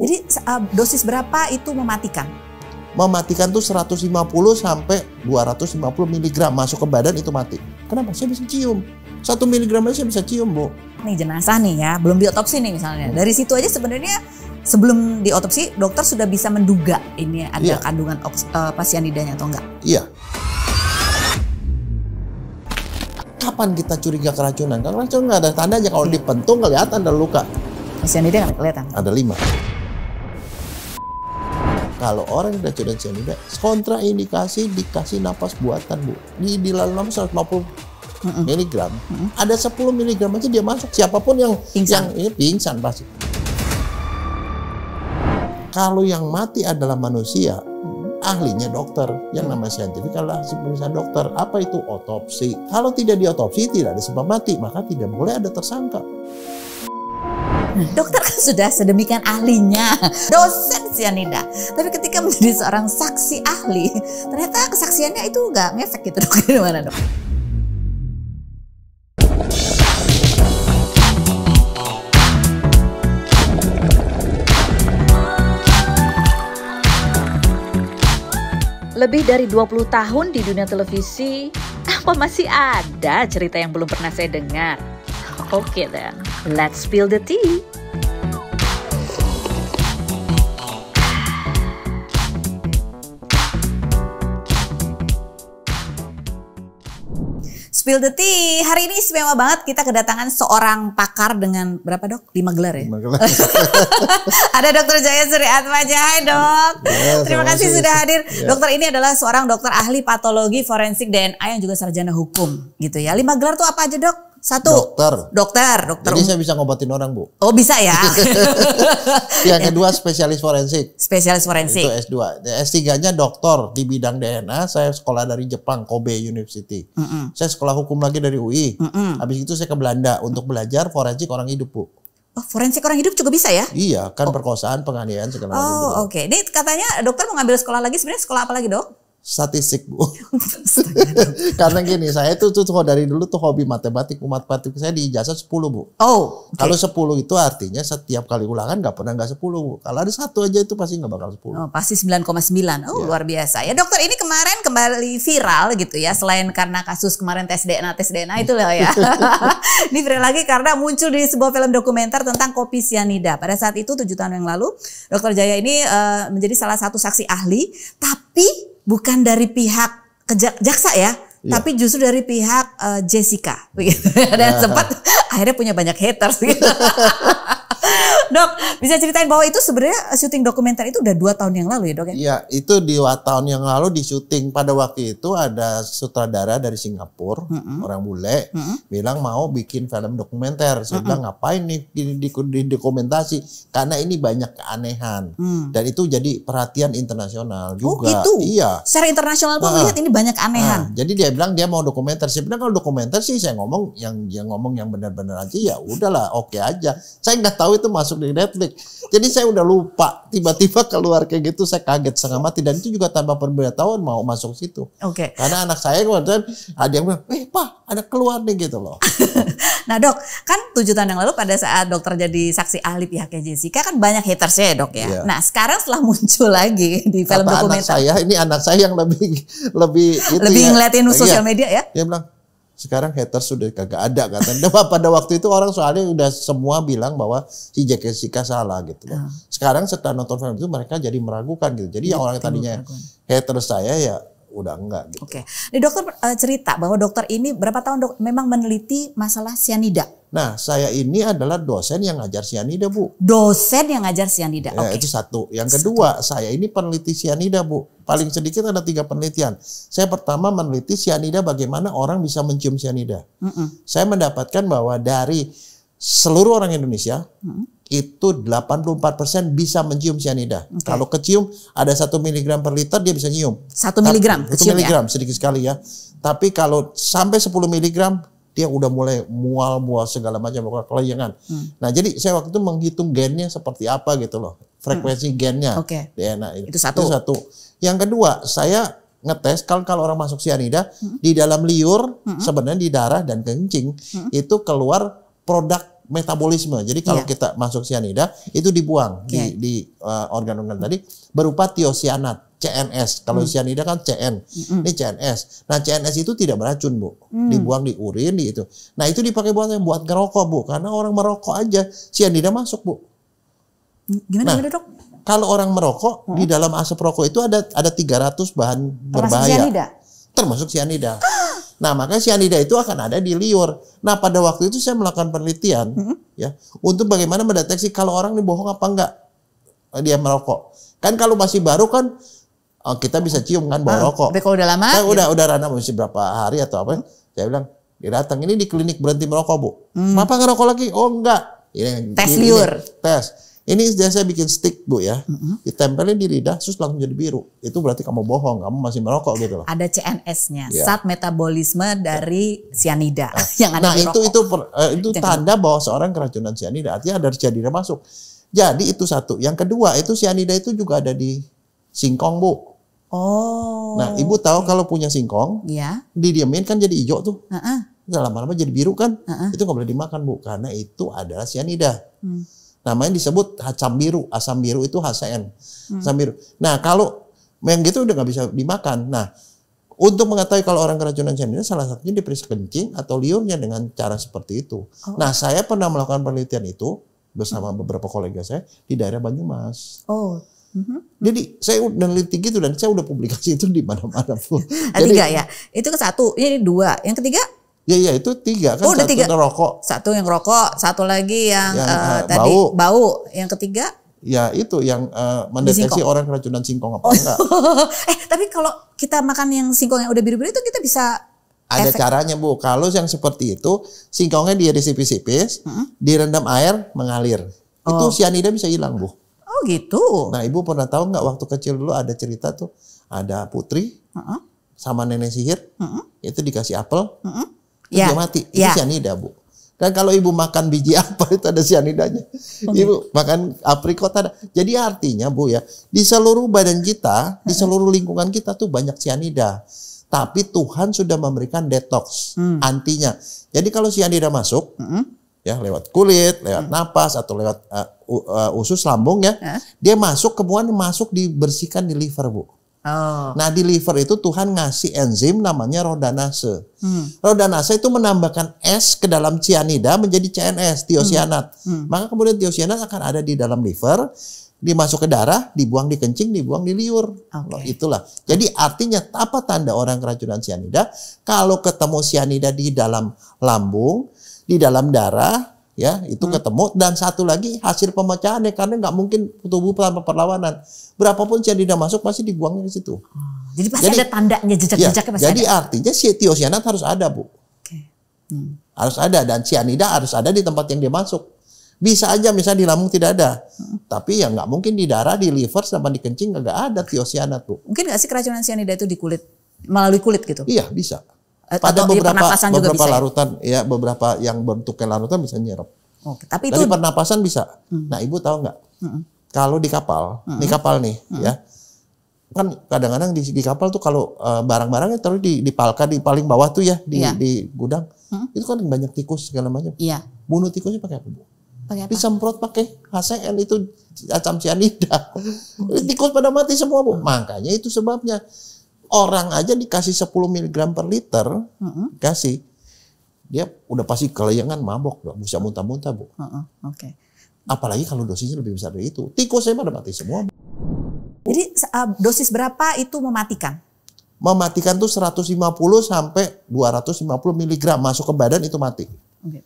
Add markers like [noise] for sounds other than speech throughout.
Jadi eh, dosis berapa itu mematikan? Mematikan tuh 150 sampai 250 mg masuk ke badan itu mati. Kenapa? Saya bisa cium. Satu miligram aja saya bisa cium, Bu. Nih jenazah nih ya, belum diotopsi nih misalnya. Hmm. Dari situ aja sebenarnya sebelum diotopsi dokter sudah bisa menduga ini ada yeah. kandungan uh, lidahnya atau enggak? Iya. Yeah. Kapan kita curiga keracunan? Karena racun nggak ada aja Kalau yeah. dipentung kelihatan ada luka. lidah nggak kelihatan? Ada lima kalau orang yang racun cyanida kontraindikasi dikasih napas buatan bu di di dalam 150 miligram mm -mm. ada 10 miligram aja dia masuk siapapun yang pingsan. yang ini pingsan pasti kalau yang mati adalah manusia ahlinya dokter yang mm. namanya saintifik adalah pemeriksaan dokter apa itu otopsi kalau tidak diotopsi tidak ada sebab mati maka tidak boleh ada tersangka Dokter kan sudah sedemikian ahlinya, dosen sianida. Tapi ketika menjadi seorang saksi ahli, ternyata kesaksiannya itu nggak ngefek gitu dok. Gimana dok? Lebih dari 20 tahun di dunia televisi, apa masih ada cerita yang belum pernah saya dengar? Okay then, let's spill the tea. Spill the tea. Hari ini istimewa banget kita kedatangan seorang pakar dengan berapa dok? Lima gelar ya? Lima gelar. [laughs] Ada dokter Jaya Suri Atmaja. Hai dok. Ya, Terima kasih sih. sudah hadir. Ya. Dokter ini adalah seorang dokter ahli patologi forensik DNA yang juga sarjana hukum gitu ya. Lima gelar tuh apa aja dok? Satu. Dokter. Dokter, dokter. Jadi saya bisa ngobatin orang, Bu. Oh, bisa ya. [laughs] yang kedua spesialis forensik. Spesialis forensik. Itu S2. S3-nya dokter di bidang DNA. Saya sekolah dari Jepang, Kobe University. Mm -mm. Saya sekolah hukum lagi dari UI. Mm -mm. Habis itu saya ke Belanda untuk belajar forensik orang hidup, Bu. Oh, forensik orang hidup juga bisa ya? Iya, kan oh. perkosaan, penganiayaan segala macam. Oh, oke. Okay. Ini katanya dokter mau ngambil sekolah lagi. Sebenarnya sekolah apa lagi, Dok? statistik bu. [laughs] Karena gini, saya itu tuh dari dulu tuh hobi matematik, matematik saya di ijazah 10 bu. Oh. Okay. Kalau sepuluh itu artinya setiap kali ulangan nggak pernah nggak sepuluh bu. Kalau ada satu aja itu pasti nggak bakal 10. Oh, pasti 9,9. Oh yeah. luar biasa ya dokter. Ini kemarin kembali viral gitu ya. Selain karena kasus kemarin tes DNA, tes DNA itu loh ya. [laughs] ini viral lagi karena muncul di sebuah film dokumenter tentang kopi sianida. Pada saat itu tujuh tahun yang lalu, dokter Jaya ini uh, menjadi salah satu saksi ahli, tapi bukan dari pihak jaksa ya, yeah. tapi justru dari pihak uh, Jessica [laughs] begitu. Ya. Dan ah. sempat akhirnya punya banyak haters gitu. [laughs] [laughs] dok, bisa ceritain bahwa itu sebenarnya syuting dokumenter itu udah dua tahun yang lalu ya dok ya? Iya, itu di tahun yang lalu di syuting. Pada waktu itu ada sutradara dari Singapura, mm -hmm. orang bule, mm -hmm. bilang mau bikin film dokumenter. Saya mm -hmm. bilang ngapain nih di, di, di dokumentasi? Karena ini banyak keanehan. Mm. Dan itu jadi perhatian internasional oh, juga. Oh gitu? Iya. Secara internasional pun nah, melihat ini banyak keanehan. Nah, jadi dia bilang dia mau dokumenter. Saya bilang kalau dokumenter sih saya ngomong yang yang ngomong yang benar-benar aja ya udahlah oke okay aja. Saya nggak tahu itu masuk di Netflix. Jadi saya udah lupa. Tiba-tiba keluar kayak gitu saya kaget setengah mati. Dan itu juga tanpa pemberitahuan mau masuk situ. Oke. Okay. Karena anak saya kemudian ada yang bilang, eh pak ada keluar nih gitu loh. [laughs] nah dok, kan tujuh tahun yang lalu pada saat dokter jadi saksi ahli pihaknya Jessica kan banyak hatersnya ya dok ya. Yeah. Nah sekarang setelah [laughs] muncul lagi di film Kata dokumenter. anak saya, ini anak saya yang lebih, lebih itu Lebih ya. ngeliatin iya. sosial media ya. Dia bilang, sekarang haters sudah kagak ada kata, [laughs] dan pada waktu itu orang soalnya udah semua bilang bahwa si Jessica salah gitu loh. Ah. Sekarang setelah nonton film itu mereka jadi meragukan gitu. Jadi iya, ya yang orang tadinya haters saya ya udah enggak gitu. Oke. Okay. Nih dokter uh, cerita bahwa dokter ini berapa tahun dok memang meneliti masalah sianida. Nah, saya ini adalah dosen yang ngajar sianida, Bu. Dosen yang ngajar sianida. Ya, okay. itu satu. Yang kedua, saya ini peneliti sianida, Bu. Paling sedikit ada tiga penelitian. Saya pertama meneliti sianida bagaimana orang bisa mencium sianida. Mm -mm. Saya mendapatkan bahwa dari seluruh orang Indonesia, mm -mm itu 84% bisa mencium cyanida. Okay. Kalau kecium ada 1 mg per liter dia bisa nyium. 1 mg kecium 1 mg ya? sedikit sekali ya. Tapi kalau sampai 10 mg dia udah mulai mual-mual segala macam kelayangan. Hmm. Nah, jadi saya waktu itu menghitung gennya seperti apa gitu loh. Frekuensi hmm. gennya. Okay. Ya, DNA itu. itu satu. Itu satu. Yang kedua, saya ngetes kalau kalau orang masuk cyanida hmm. di dalam liur hmm. sebenarnya di darah dan kencing hmm. itu keluar produk metabolisme. Jadi kalau yeah. kita masuk sianida itu dibuang okay. di iya. di eh, organ-organ tadi berupa tiosianat CNS. Kalau hmm. sianida kan CN. Hmm. Ini CNS. Nah, CNS itu tidak beracun, Bu. Hmm. Dibuang di urin di itu. Nah, itu dipakai buat yang buat ngerokok, Bu. Karena orang merokok aja sianida masuk, Bu. Gimana, nah, dok? Kalau orang merokok hmm. di dalam asap rokok itu ada ada 300 bahan Termasuk berbahaya. Sianida? Termasuk sianida. Ah, Nah, maka sianida itu akan ada di liur. Nah, pada waktu itu saya melakukan penelitian mm-hmm. ya untuk bagaimana mendeteksi kalau orang ini bohong apa enggak eh, dia merokok. Kan kalau masih baru kan oh, kita bisa cium kan bau ah, rokok. Tapi kalau udah lama? Kan, ya. udah udah rana masih berapa hari atau apa? Ya? Hmm. Saya bilang dia datang ini di klinik berhenti merokok bu. Mm. Apa ngerokok lagi? Oh enggak. Ini, tes ini, liur. Ini, tes ini saya bikin stick bu ya, mm-hmm. ditempelin di lidah, terus langsung jadi biru. Itu berarti kamu bohong, kamu masih merokok gitu loh. Ada CNS-nya, yeah. saat metabolisme dari yeah. sianida nah, [laughs] yang ada nah, di itu itu per, uh, itu tanda bahwa seorang keracunan sianida, artinya ada sianida masuk. Jadi itu satu. Yang kedua itu sianida itu juga ada di singkong bu. Oh. Nah ibu tahu kalau punya singkong, yeah. didiemin kan jadi hijau tuh. Uh-uh. lama-lama jadi biru kan? Uh-uh. Itu nggak boleh dimakan bu, karena itu adalah sianida. Hmm. Namanya disebut asam biru, asam biru itu HCN. Hmm. Asam biru. Nah, kalau yang gitu udah nggak bisa dimakan. Nah, untuk mengetahui kalau orang keracunan cyanida salah satunya diperiksa kencing atau liurnya dengan cara seperti itu. Oh. Nah, saya pernah melakukan penelitian itu bersama hmm. beberapa kolega saya di daerah Banyumas. Oh. Mm-hmm. Jadi saya udah neliti gitu dan saya udah publikasi itu di mana-mana pun. [laughs] Jadi, Tiga ya. Itu ke satu, ini dua. Yang ketiga Iya iya itu tiga kan oh, satu tiga. rokok. Satu yang rokok, satu lagi yang, yang uh, tadi bau. bau, yang ketiga ya itu yang uh, mendeteksi orang keracunan singkong apa oh. enggak. [laughs] eh tapi kalau kita makan yang singkong yang udah biru-biru itu kita bisa ada efek. caranya bu. Kalau yang seperti itu singkongnya dia disipis-sipis, hmm? direndam air mengalir. Oh. Itu sianida bisa hilang bu. Oh gitu. Nah ibu pernah tahu nggak waktu kecil dulu ada cerita tuh ada putri uh sama nenek sihir uh itu dikasih apel. Uh ya. dia mati. Itu ya. sianida, Bu. Dan kalau ibu makan biji [laughs] apa itu ada sianidanya. Hmm. Oh, ibu gitu. makan aprikot ada. Jadi artinya Bu ya, di seluruh badan kita, di seluruh lingkungan kita tuh banyak sianida. Tapi Tuhan sudah memberikan detox hmm. antinya. Jadi kalau sianida masuk, hmm. ya lewat kulit, lewat hmm. napas atau lewat uh, uh, usus lambung ya, hmm. dia masuk kemudian masuk dibersihkan di liver Bu. Oh. Nah di liver itu Tuhan ngasih enzim namanya rodanase. Hmm. Rodanase itu menambahkan S ke dalam cyanida menjadi CNS, tiosianat. Hmm. Hmm. Maka kemudian tiosianat akan ada di dalam liver, dimasuk ke darah, dibuang di kencing, dibuang di liur. Okay. Loh, itulah. Jadi artinya apa tanda orang keracunan cyanida? Kalau ketemu cyanida di dalam lambung, di dalam darah, ya itu hmm. ketemu dan satu lagi hasil pemecahannya karena nggak mungkin tubuh tanpa perlawanan berapapun cyanida masuk pasti dibuangnya di situ hmm. jadi pasti jadi, ada tandanya jejak-jejaknya ya, pasti ya, jadi ada. artinya si tiosianat harus ada bu okay. hmm. harus ada dan cyanida harus ada di tempat yang dia masuk bisa aja misalnya di lambung tidak ada hmm. tapi ya nggak mungkin di darah di liver sama di kencing nggak ada tiosianat bu mungkin nggak sih keracunan cyanida itu di kulit melalui kulit gitu iya bisa pada beberapa beberapa ya? larutan ya? beberapa yang bentuknya larutan bisa nyerap. Oke, tapi itu dari pernapasan bisa. Hmm. Nah, Ibu tahu nggak? Hmm. Kalau di kapal, hmm. di kapal nih hmm. ya. Kan kadang-kadang di, di kapal tuh kalau uh, barang-barangnya terus di di palka di paling bawah tuh ya di ya. di gudang. Hmm. Itu kan banyak tikus segala macam. Iya. Bunuh tikusnya pakai apa, pakai apa? disemprot pakai HCN itu asam sianida. [laughs] Tikus pada mati semua bu. Makanya itu sebabnya Orang aja dikasih 10 mg per liter, mm-hmm. kasih dia udah pasti kelayangan mabok, dong. bisa muntah-muntah bu. Mm-hmm. Oke. Okay. Apalagi kalau dosisnya lebih besar dari itu, tikus saya pada mati semua. Jadi ah, dosis berapa itu mematikan? Mematikan tuh 150 sampai 250 mg masuk ke badan itu mati.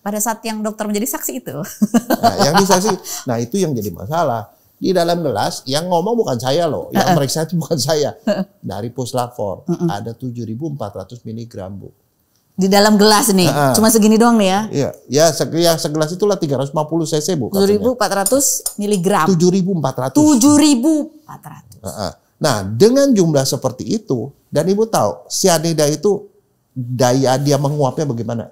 Pada saat yang dokter menjadi saksi itu. Nah, yang disaksi, [laughs] nah itu yang jadi masalah di dalam gelas yang ngomong bukan saya loh, yang meriksa itu bukan saya. [laughs] Dari puslapor ada 7.400 mg, Bu. Di dalam gelas nih. Uh -uh. Cuma segini doang nih ya. Iya, ya, se ya segelas itulah 350 cc, Bu. 7.400 mg. 7.400. 7.400. Uh -uh. Nah, dengan jumlah seperti itu dan Ibu tahu sianida itu daya dia menguapnya bagaimana?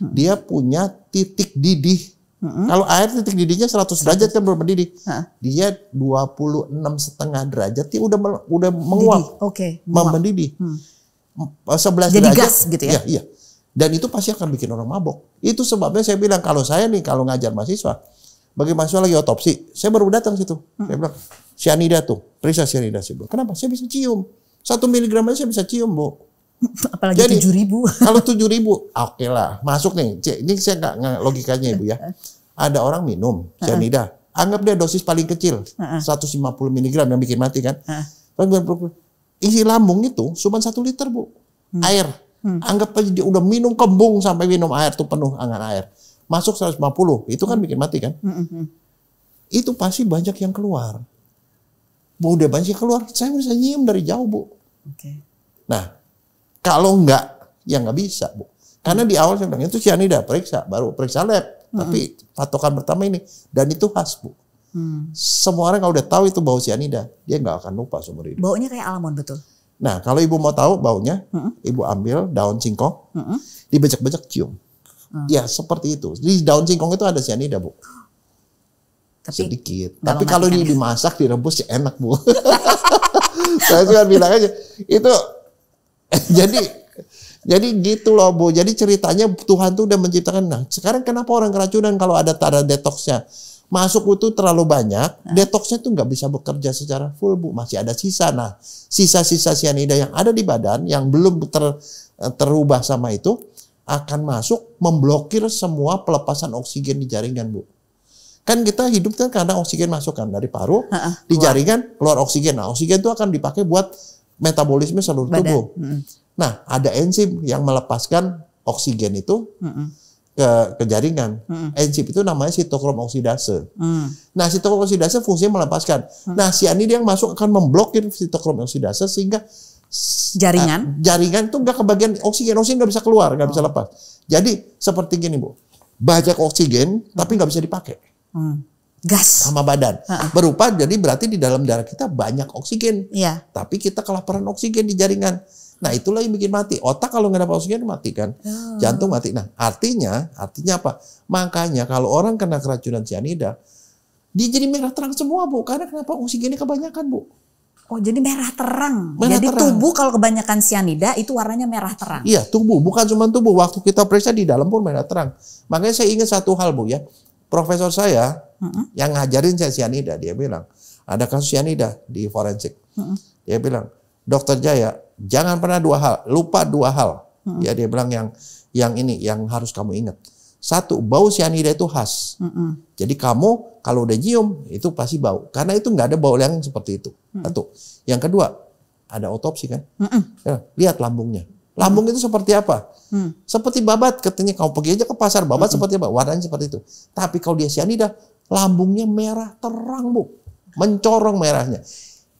Hmm. Dia punya titik didih hmm Kalau air titik didihnya 100 derajat kan berapa didih? dua Dia 26 setengah derajat dia udah udah menguap. Oke. Okay, mendidih. Hmm. 11 eh, Jadi derajat. gas gitu ya. Iya, iya. Dan itu pasti akan bikin orang mabok. Itu sebabnya saya bilang kalau saya nih kalau ngajar mahasiswa, bagi mahasiswa lagi otopsi, saya baru datang situ. Hmm. Saya bilang, "Sianida tuh, periksa sianida." sih, bilang, "Kenapa? Saya bisa cium. Satu miligram aja saya bisa cium, Bu." [laughs] Apalagi Jadi, 7 ribu. [laughs] kalau 7 ribu, oke okay lah. Masuk nih. Ini saya nggak, nggak logikanya Ibu ya. [laughs] Ada orang minum cyanida. Anggap dia dosis paling kecil. 150 mg yang bikin mati kan. Isi lambung itu cuma 1 liter Bu. Hmm. Air. Hmm. Anggap aja dia udah minum kembung sampai minum air tuh penuh angan air. Masuk 150, itu kan hmm. bikin mati kan? Itu pasti banyak yang keluar. Bu udah banyak yang keluar. Saya bisa nyium dari jauh, Bu. Okay. Nah, kalau enggak, ya enggak bisa, Bu. Karena di awal saya bilang, itu cyanida, periksa. Baru periksa lab. Hmm. Tapi patokan pertama ini. Dan itu khas, Bu. Hmm. Semua orang kalau udah tahu itu bau cyanida, dia nggak akan lupa seumur hidup. Baunya kayak almond betul. Nah, kalau ibu mau tahu baunya, hmm. ibu ambil daun singkong, hmm. dibecek-becek, cium. Hmm. Ya seperti itu. Di daun singkong itu ada cyanida, bu. Tapi Sedikit. Tapi kalau ini dimasak, direbus ya enak, bu. [laughs] Saya cuma bilang aja, itu [laughs] jadi jadi gitu loh Bu. Jadi ceritanya Tuhan tuh udah menciptakan. Nah, sekarang kenapa orang keracunan kalau ada tanda detoxnya? Masuk itu terlalu banyak, nah. detoxnya tuh nggak bisa bekerja secara full Bu. Masih ada sisa. Nah, sisa-sisa sianida yang ada di badan yang belum ter, eh, terubah sama itu akan masuk memblokir semua pelepasan oksigen di jaringan Bu. Kan kita hidup kan karena oksigen masuk kan dari paru, ha -ha, di jaringan keluar oksigen. Nah, oksigen itu akan dipakai buat metabolisme seluruh Badan. tubuh. Hmm. Nah, ada enzim yang melepaskan oksigen itu hmm. ke, ke jaringan. Hmm. Enzim itu namanya sitokrom oksidase. Hmm. Nah, sitokrom oksidase fungsinya melepaskan. Hmm. Nah, sianida yang masuk akan memblokir sitokrom oksidase sehingga jaringan uh, jaringan itu enggak kebagian oksigen oksigen nggak bisa keluar nggak oh. bisa lepas jadi seperti gini bu banyak oksigen hmm. tapi nggak bisa dipakai hmm gas sama badan. Uh -uh. Berupa jadi berarti di dalam darah kita banyak oksigen. Yeah. Tapi kita kelaparan oksigen di jaringan. Nah, itulah yang bikin mati. Otak kalau nggak dapat oksigen mati kan. Oh. Jantung mati. Nah, artinya artinya apa? Makanya kalau orang kena keracunan cyanida dia jadi merah terang semua, Bu. Karena kenapa oksigennya kebanyakan, Bu? Oh, jadi merah terang. Merah jadi terang. tubuh kalau kebanyakan cyanida itu warnanya merah terang. Iya, tubuh bukan cuma tubuh. Waktu kita periksa di dalam pun merah terang. Makanya saya ingat satu hal, Bu ya profesor saya uh huh yang ngajarin saya cyanida, dia bilang ada kasus cyanida di forensik uh huh dia bilang dokter Jaya jangan pernah dua hal lupa dua hal uh huh ya dia bilang yang yang ini yang harus kamu ingat satu bau cyanida itu khas uh huh jadi kamu kalau udah nyium itu pasti bau karena itu nggak ada bau yang seperti itu uh huh satu yang kedua ada otopsi kan uh huh ya, lihat lambungnya Lambung itu seperti apa? Hmm. Seperti babat katanya kau pergi aja ke pasar babat hmm. seperti apa? Warnanya seperti itu. Tapi kalau dia sianida, lambungnya merah terang, Bu. Mencorong merahnya.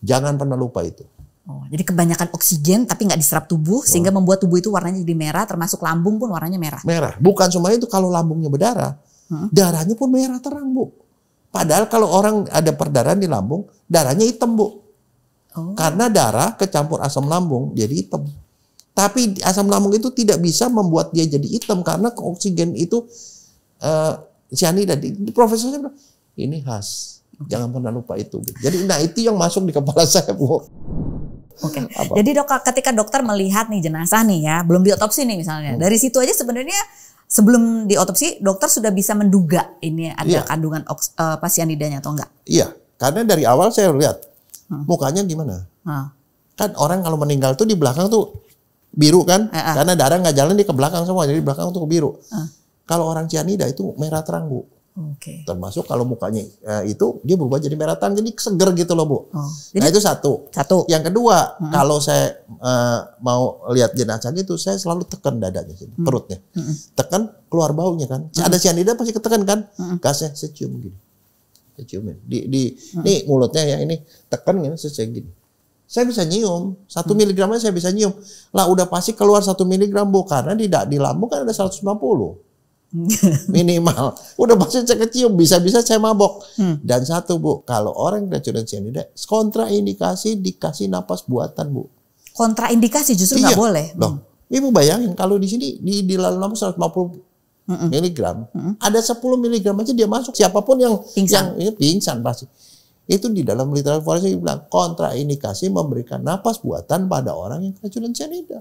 Jangan pernah lupa itu. Oh, jadi kebanyakan oksigen tapi nggak diserap tubuh oh. sehingga membuat tubuh itu warnanya jadi merah termasuk lambung pun warnanya merah. Merah. Bukan cuma itu kalau lambungnya berdarah, hmm. darahnya pun merah terang, Bu. Padahal kalau orang ada perdarahan di lambung, darahnya hitam, Bu. Oh. Karena darah kecampur asam lambung jadi hitam. Tapi asam lambung itu tidak bisa membuat dia jadi hitam karena oksigen itu uh, eh, sianida. Profesornya bilang, ini khas. Jangan pernah lupa itu. Jadi nah itu yang masuk di kepala [laughs] saya, Bu. Oke. Okay. Jadi dok, ketika dokter melihat nih jenazah nih ya, belum diotopsi nih misalnya. Hmm. Dari situ aja sebenarnya sebelum diotopsi dokter sudah bisa menduga ini ada yeah. kandungan uh, eh, pasien atau enggak? Iya, yeah. karena dari awal saya lihat hmm. mukanya gimana. Hmm. Kan orang kalau meninggal tuh di belakang tuh biru kan? Uh, ah, -huh. Ah. Karena darah nggak jalan di ke belakang semua, jadi belakang tuh biru. Uh. Kalau orang cyanida itu merah terang bu. Okay. Termasuk kalau mukanya ya, itu dia berubah jadi merah terang, jadi seger gitu loh bu. Oh, nah, jadi, nah itu satu. Satu. Yang kedua, -huh. kalau saya uh, mau lihat jenazah itu saya selalu tekan dadanya, sini, hmm. perutnya, -huh. tekan keluar baunya kan. -huh. Ada cyanida pasti ketekan kan, gasnya saya cium gini, saya ciumin. Di, di, -huh. nih mulutnya ya ini tekan ini saya gini saya bisa nyium satu hmm. miligramnya saya bisa nyium lah udah pasti keluar satu miligram bu karena di di lambung kan ada 150 [laughs] minimal udah pasti saya kecium bisa-bisa saya mabok hmm. dan satu bu kalau orang keracunan cyanida kontraindikasi dikasih napas buatan bu kontraindikasi justru nggak iya. boleh loh hmm. ibu bayangin kalau di sini di di lambung 150 Mm miligram, mm -mm. ada 10 miligram aja dia masuk. Siapapun yang pingsan. yang ini ya, pingsan pasti. Itu di dalam literatur forensik bilang kontraindikasi memberikan napas buatan pada orang yang keracunan cyanida.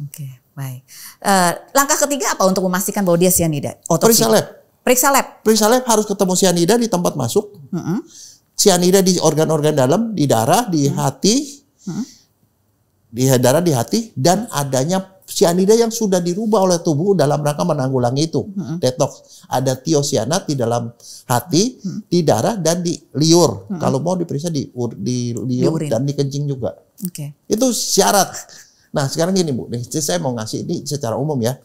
Oke, baik. Uh, langkah ketiga apa untuk memastikan bahwa dia cyanida? Otopsi. Periksa lab. Periksa lab. Periksa lab harus ketemu cyanida di tempat masuk. Mm -hmm. Cyanida di organ-organ dalam, di darah, di mm -hmm. hati. Mm -hmm. Di darah, di hati dan adanya sianida yang sudah dirubah oleh tubuh dalam rangka menanggulangi itu. Hmm. Detox. Ada tiosianat di dalam hati, hmm. di darah dan di liur. Hmm. Kalau mau diperiksa di, di liur Diurin. dan di kencing juga. Okay. Itu syarat. Nah sekarang gini Bu, nih, saya mau ngasih ini secara umum ya.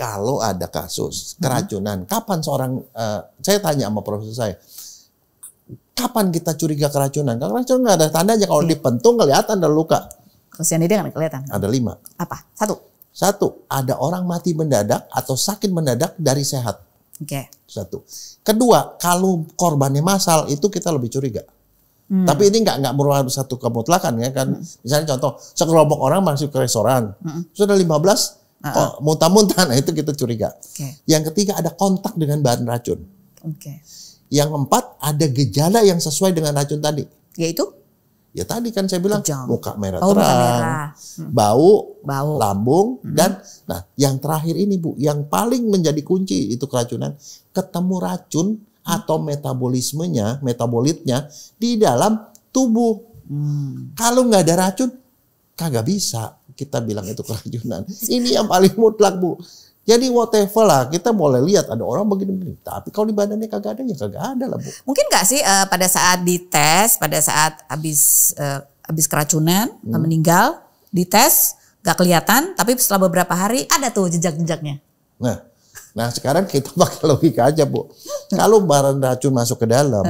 Kalau ada kasus keracunan, hmm. kapan seorang, uh, saya tanya sama profesor saya, kapan kita curiga keracunan? Keracunan nggak ada tandanya. Kalau yeah. dipentung kelihatan ada luka. Cyanida kan kelihatan. Ada lima. Apa? Satu. Satu, ada orang mati mendadak atau sakit mendadak dari sehat. Oke. Okay. Satu. Kedua, kalau korbannya masal itu kita lebih curiga. Hmm. Tapi ini nggak nggak merupakan satu kemutlakan ya kan. Hmm. Misalnya contoh sekelompok orang masuk ke restoran, hmm. sudah 15 uh-uh. muntah-muntah, nah itu kita curiga. Okay. Yang ketiga ada kontak dengan bahan racun. Okay. Yang keempat ada gejala yang sesuai dengan racun tadi. Yaitu? Ya tadi kan saya bilang Kejang. muka merah oh, terang, merah. Hmm. Bau, bau, lambung hmm. dan nah yang terakhir ini Bu, yang paling menjadi kunci itu keracunan, ketemu racun atau hmm. metabolismenya, metabolitnya di dalam tubuh. Hmm. Kalau nggak ada racun, kagak bisa kita bilang itu keracunan. ini yang paling mutlak Bu. Jadi whatever lah, kita boleh lihat ada orang begini-begini. Tapi kalau di badannya kagak ada, ya kagak ada lah Bu. Mungkin gak sih uh, pada saat dites, pada saat habis uh, habis keracunan, hmm. Eh, meninggal, dites, gak kelihatan. Tapi setelah beberapa hari ada tuh jejak-jejaknya. Nah, nah sekarang kita [laughs] pakai logika aja Bu. kalau barang racun masuk ke dalam,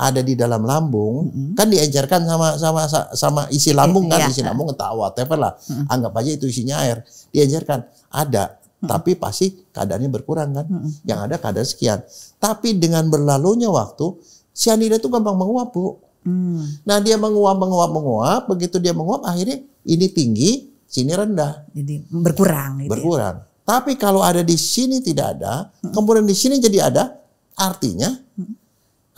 ada di dalam lambung, mm -hmm. kan diajarkan sama sama sama isi lambung iya, kan, iya. isi lambung ketawa, whatever lah. Mm -hmm. Anggap aja itu isinya air, diajarkan Ada Hmm. tapi pasti keadaannya berkurang kan. Hmm. Yang ada kadar sekian. Tapi dengan berlalunya waktu, cyanida itu gampang menguap bu. Hmm. Nah dia menguap, menguap, menguap. Begitu dia menguap, akhirnya ini tinggi, sini rendah. Jadi berkurang. Gitu ya? berkurang. Ya? Tapi kalau ada di sini tidak ada, hmm. kemudian di sini jadi ada, artinya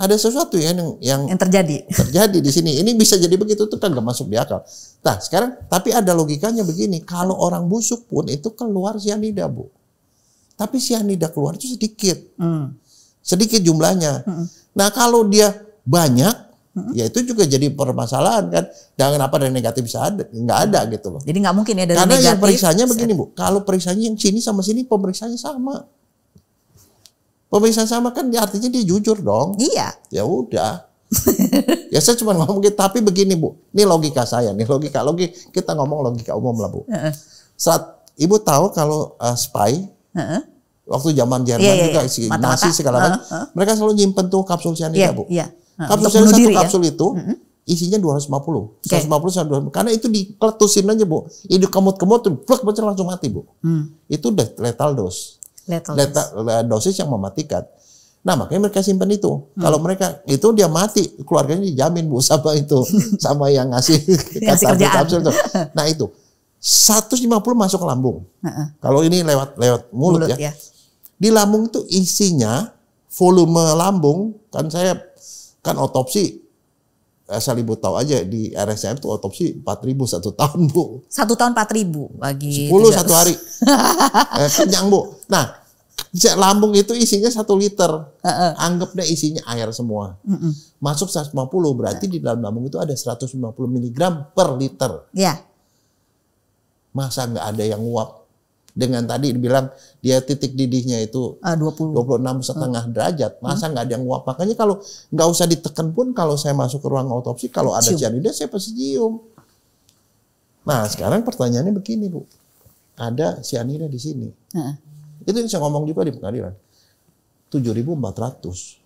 ada sesuatu ya yang yang, yang terjadi terjadi di sini ini bisa jadi begitu itu kan gak masuk di akal nah sekarang tapi ada logikanya begini kalau orang busuk pun itu keluar sianida bu tapi sianida keluar itu sedikit hmm. sedikit jumlahnya hmm. nah kalau dia banyak hmm. ya itu juga jadi permasalahan kan Jangan apa dari negatif bisa ada nggak ada gitu loh jadi nggak mungkin ya dari karena negatif, yang periksanya begini bu kalau periksanya yang sini sama sini pemeriksanya sama Pemeriksaan sama kan ya, artinya dia jujur dong. Iya. Ya udah. ya saya cuma ngomong gitu. Tapi begini Bu, ini logika saya, nih logika logi kita ngomong logika umum lah Bu. Uh -uh. Saat Ibu tahu kalau uh, spy uh -uh. waktu zaman Jerman yeah, iya, juga iya. si yeah. Mata -mata. Nasi segala macam, uh -uh. mereka selalu nyimpen tuh kapsul cyanida yeah, Bu. Yeah. Iya. Uh, kapsul cyanida satu ya? kapsul ya? itu uh -huh. isinya 250. Okay. 150 200. Karena itu dikletusin aja Bu. Itu kemut-kemut tuh plek langsung mati Bu. Hmm. Itu udah letal dose lethal, lethal dosis yang mematikan. Nah makanya mereka simpan itu. Hmm. Kalau mereka itu dia mati, keluarganya dijamin bu sama itu, [laughs] sama yang ngasih kata kapsul itu. Nah itu 150 masuk ke lambung. Uh -uh. Kalau ini lewat lewat mulut, mulut ya. ya. Di lambung itu isinya volume lambung kan saya kan otopsi asal ibu tahu aja di RSCM tuh otopsi ribu satu tahun bu satu tahun 4000 bagi 10 satu hari eh, kenyang bu nah lambung itu isinya satu liter uh -uh. anggapnya isinya air semua uh -uh. masuk 150 berarti uh. -uh. di dalam lambung itu ada 150 miligram per liter ya yeah. masa nggak ada yang uap dengan tadi dibilang dia titik didihnya itu ah, 20. 26 ah. setengah hmm. derajat masa hmm. nggak hmm. ada yang nguap makanya kalau nggak usah ditekan pun kalau saya masuk ke ruang otopsi, kalau ada cyanida saya pasti cium nah sekarang pertanyaannya begini bu ada cyanida di sini hmm. itu yang saya ngomong juga di pengadilan 7.400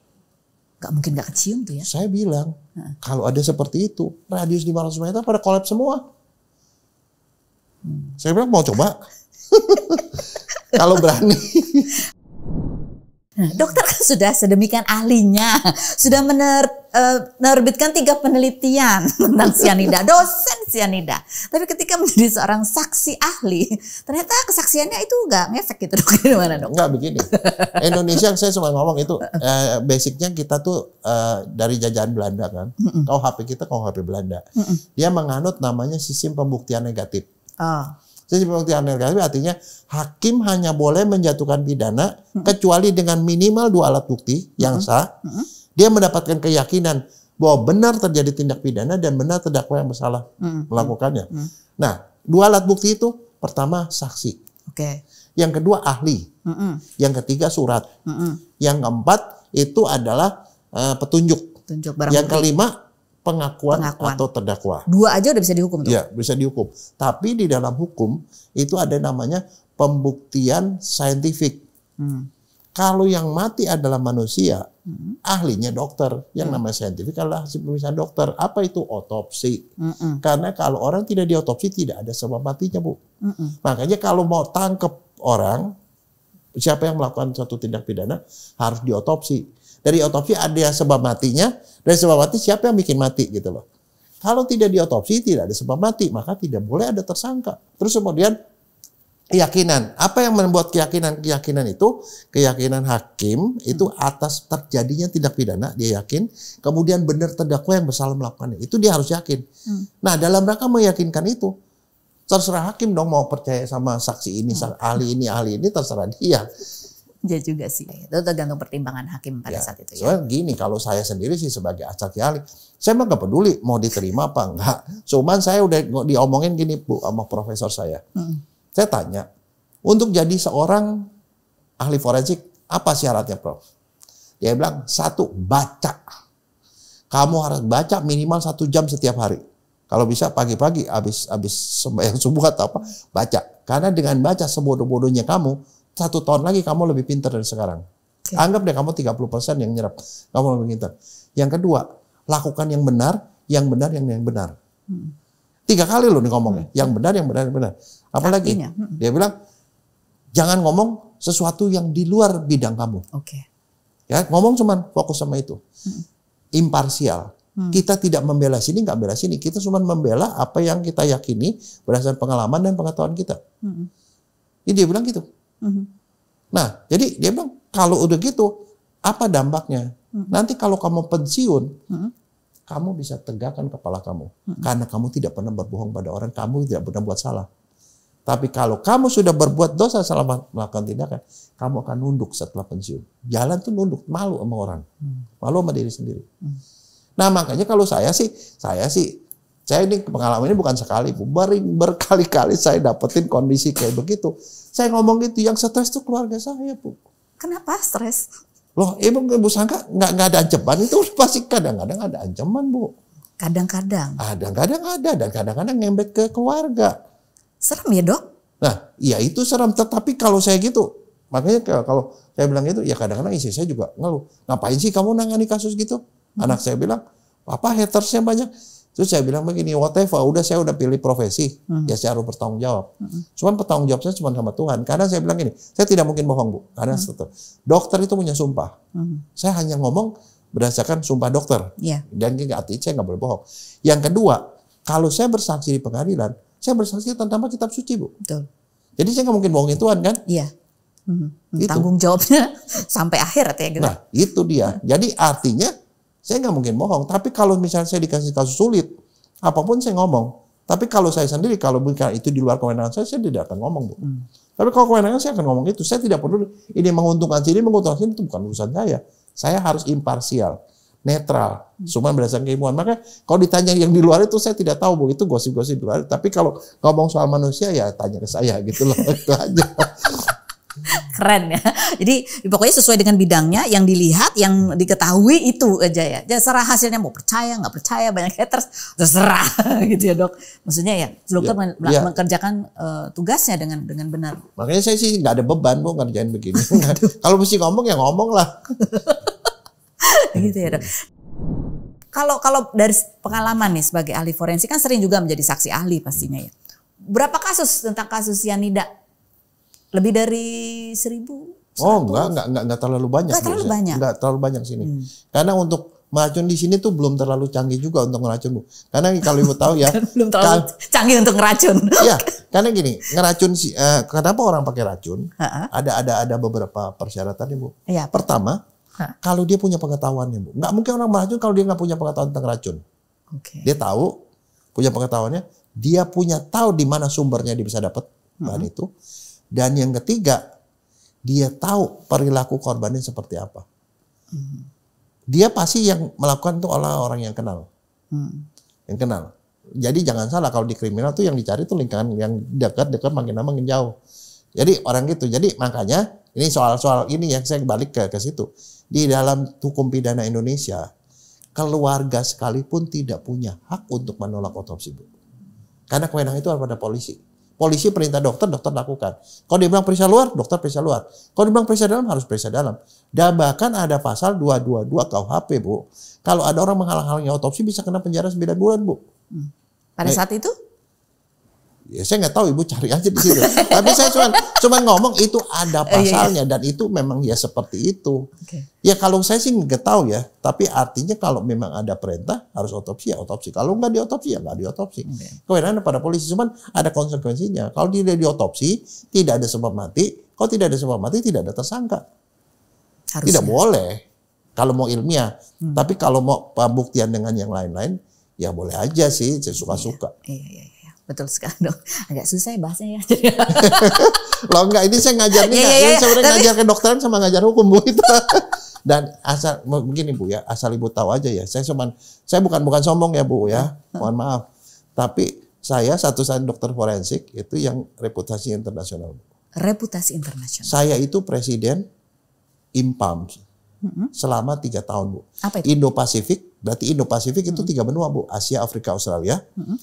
Gak mungkin gak kecium tuh ya? Saya bilang, hmm. kalau ada seperti itu, radius 500 meter pada kolaps semua. Hmm. Saya bilang, mau coba? [laughs] Kalau berani. Nah, dokter kan sudah sedemikian ahlinya, sudah eh, menerbitkan tiga penelitian [laughs] tentang sianida, dosen sianida. Tapi ketika menjadi seorang saksi ahli, ternyata kesaksiannya itu nggak ngefek gitu dok. Gimana dok? Nggak begini. Indonesia saya cuma ngomong itu e, basicnya kita tuh e, dari jajahan Belanda kan. kau HP kita kau HP Belanda. Dia menganut namanya sistem pembuktian negatif. Oh. Sisi pembuktian negatif artinya hakim hanya boleh menjatuhkan pidana hmm. kecuali dengan minimal dua alat bukti yang mm-hmm. sah. Hmm. Hmm. Dia mendapatkan keyakinan bahwa benar terjadi tindak pidana dan benar terdakwa yang bersalah hmm. melakukannya. Hmm. Nah, dua alat bukti itu pertama saksi. Oke. Okay. Yang kedua ahli. Hmm. Yang ketiga surat. Hmm. Yang keempat itu adalah uh, petunjuk. Petunjuk yang kelima pengakuan, pengakuan atau terdakwa. Dua aja udah bisa dihukum tuh. Iya, bisa dihukum. Tapi di dalam hukum itu ada namanya pembuktian saintifik. Hmm. Kalau yang mati adalah manusia, hmm. ahlinya dokter. Yang hmm. namanya saintifik adalah hasil pemeriksaan dokter. Apa itu otopsi? Hmm. Karena kalau orang tidak diotopsi tidak ada sebab matinya, Bu. Hmm. Makanya kalau mau tangkap orang siapa yang melakukan suatu tindak pidana harus diotopsi dari otopsi ada sebab matinya, dari sebab mati siapa yang bikin mati gitu loh. Kalau tidak diotopsi tidak ada sebab mati, maka tidak boleh ada tersangka. Terus kemudian keyakinan. Apa yang membuat keyakinan? Keyakinan itu keyakinan hakim itu atas terjadinya tindak pidana dia yakin, kemudian benar terdakwa yang bersalah melakukannya. Itu dia harus yakin. Hmm. Nah, dalam rangka meyakinkan itu, terserah hakim dong mau percaya sama saksi ini, hmm. ahli ini, ahli ini terserah dia. Ya juga sih. Iya, itu tergantung pertimbangan hakim pada ya. saat itu. Ya. Soalnya gini, kalau saya sendiri sih sebagai acak yalik, saya mah gak peduli mau diterima apa enggak. Cuman saya udah diomongin gini Bu sama profesor saya. Hmm. Saya tanya, untuk jadi seorang ahli forensik, apa syaratnya Prof? Dia bilang, satu, baca. Kamu harus baca minimal satu jam setiap hari. Kalau bisa pagi-pagi habis habis sembahyang subuh atau apa baca. Karena dengan baca sebodoh-bodohnya kamu, satu tahun lagi kamu lebih pintar dari sekarang. Okay. Anggap deh kamu 30% yang nyerap. Kamu lebih pintar. Yang kedua, lakukan yang benar, yang benar, yang yang benar. Hmm. Tiga kali loh nih ngomongnya. Hmm. Yang benar, yang benar, yang benar. Apalagi Hmm. dia bilang, jangan ngomong sesuatu yang di luar bidang kamu. Oke. Okay. Ya, ngomong cuman fokus sama itu. Hmm. Imparsial. Hmm. Kita tidak membela sini, nggak membela sini. Kita cuma membela apa yang kita yakini berdasarkan pengalaman dan pengetahuan kita. Hmm. Ini dia bilang gitu. Mm-hmm. Nah, jadi dia bilang kalau udah gitu, apa dampaknya? Mm-hmm. Nanti kalau kamu pensiun, mm-hmm. kamu bisa tegakkan kepala kamu mm-hmm. karena kamu tidak pernah berbohong pada orang, kamu tidak pernah buat salah. Tapi kalau kamu sudah berbuat dosa selama melakukan tindakan, kamu akan nunduk setelah pensiun. Jalan tuh nunduk, malu sama orang, mm. malu sama diri sendiri. Mm. Nah makanya kalau saya sih, saya sih saya ini pengalaman ini bukan sekali, bu. Bering berkali-kali saya dapetin kondisi kayak begitu. Saya ngomong gitu, yang stres tuh keluarga saya, Bu. Kenapa stres? Loh, ibu, iya, ibu sangka nggak nggak ada ancaman itu [laughs] pasti kadang-kadang ada ancaman, Bu. Kadang-kadang. Kadang-kadang ada dan kadang-kadang ngembet ke keluarga. Serem ya, Dok? Nah, ya itu serem. Tetapi kalau saya gitu, Makanya kalau saya bilang itu, ya kadang-kadang isi saya juga ngeluh. Ngapain sih kamu nangani kasus gitu? Anak saya bilang, apa hatersnya banyak. Terus saya bilang begini, whatever, udah saya udah pilih profesi, -huh. Hmm. ya saya harus bertanggung jawab. -huh. Hmm. Cuman bertanggung jawab saya cuma sama Tuhan. Karena saya bilang gini, saya tidak mungkin bohong bu. Karena hmm. setelah, dokter itu punya sumpah. -huh. Saya hanya ngomong berdasarkan sumpah dokter. Yeah. Dan artinya saya nggak boleh bohong. Yang kedua, kalau saya bersaksi di pengadilan, saya bersaksi tentang kitab suci bu. Betul. Jadi saya nggak mungkin bohongin Tuhan kan? Iya. Yeah. Hmm. Tanggung jawabnya [laughs] sampai akhir ya gitu. Nah itu dia. Jadi artinya saya nggak mungkin bohong. Tapi kalau misalnya saya dikasih kasus sulit, apapun saya ngomong. Tapi kalau saya sendiri, kalau bukan itu di luar kewenangan saya, saya tidak akan ngomong. bu. Hmm. Tapi kalau kewenangan saya akan ngomong itu. Saya tidak perlu ini menguntungkan sini, menguntungkan sini, itu bukan urusan saya. Saya harus imparsial, netral, hmm. cuma berdasarkan keilmuan. Maka kalau ditanya yang di luar itu, saya tidak tahu. Bu. Itu gosip-gosip di luar. Tapi kalau ngomong soal manusia, ya tanya ke saya gitu loh. [laughs] itu aja. [laughs] Keren ya. Jadi pokoknya sesuai dengan bidangnya yang dilihat, yang diketahui itu aja ya. Jadi serah hasilnya mau percaya nggak percaya banyak haters terserah [laughs] gitu ya dok. Maksudnya ya dokter ya, men ya. mengerjakan uh, tugasnya dengan dengan benar. Makanya saya sih nggak ada beban bu ngerjain begini. [laughs] Kalau mesti ngomong ya ngomong lah. gitu ya dok kalau kalau dari pengalaman nih sebagai ahli forensik kan sering juga menjadi saksi ahli pastinya ya. Berapa kasus tentang kasus tidak lebih dari seribu? Oh enggak, enggak, enggak, enggak terlalu banyak. Enggak terlalu banyak? Enggak terlalu banyak sini. Hmm. Karena untuk meracun di sini tuh belum terlalu canggih juga untuk meracun, bu. Karena kalau ibu tahu ya, [laughs] belum terlalu kan- canggih untuk meracun. [laughs] Iya, karena gini, ngeracun si, uh, kenapa orang pakai racun? Ha-ha. Ada ada ada beberapa persyaratan ibu. Iya. Pertama, ha. kalau dia punya pengetahuannya bu, nggak mungkin orang meracun kalau dia nggak punya pengetahuan tentang racun. Okay. Dia tahu, punya pengetahuannya, dia punya tahu di mana sumbernya dia bisa dapat bahan hmm. itu. Dan yang ketiga, dia tahu perilaku korbannya seperti apa. Hmm. Dia pasti yang melakukan itu oleh orang yang kenal. Hmm. Yang kenal. Jadi jangan salah kalau di kriminal tuh yang dicari tuh lingkaran yang dekat-dekat makin lama makin jauh. Jadi orang gitu. Jadi makanya ini soal-soal ini yang saya balik ke ke situ. Di dalam hukum pidana Indonesia, keluarga sekalipun tidak punya hak untuk menolak otopsi, Bu. Karena kewenangan itu ada pada polisi. Polisi perintah dokter, dokter lakukan. Kalau dia bilang periksa luar, dokter periksa luar. Kalau dia bilang periksa dalam, harus periksa dalam. Dan bahkan ada pasal 222 KUHP, Bu. Kalau ada orang menghalang-halangi otopsi, bisa kena penjara 9 bulan, Bu. Hmm. Pada saat itu? Ya, saya nggak tahu ibu cari aja di situ. [laughs] Tapi saya cuma cuma ngomong itu ada oh, iya, iya. pasalnya dan itu memang ya seperti itu. Okay. Ya kalau saya sih nggak tahu ya. Tapi artinya kalau memang ada perintah harus otopsi ya otopsi. Kalau nggak diotopsi ya nggak diotopsi. Okay. Kewenangan pada polisi cuma ada konsekuensinya. Kalau tidak diotopsi tidak ada sebab mati. Kalau tidak ada sebab mati tidak ada tersangka. Harusnya. Tidak boleh. Kalau mau ilmiah. Hmm. Tapi kalau mau pembuktian dengan yang lain-lain ya boleh aja sih. Saya iya, suka-suka. Iya, iya, iya. Betul sekali dok. Agak susah ya bahasnya ya. Loh [laughs] enggak, ini saya ngajar nih. ya, iya, iya, ya. sebenarnya Tapi... ngajar kedokteran sama ngajar hukum Bu itu. [laughs] Dan asal begini Bu ya, asal Ibu tahu aja ya. Saya cuman saya bukan bukan sombong ya Bu ya. Mohon maaf. Tapi saya satu-satunya dokter forensik itu yang reputasi internasional. Reputasi internasional. Saya itu presiden Impam selama tiga tahun bu. Apa itu? Indo Pasifik, berarti Indo Pasifik itu tiga benua bu, Asia, Afrika, Australia. Mm-hmm.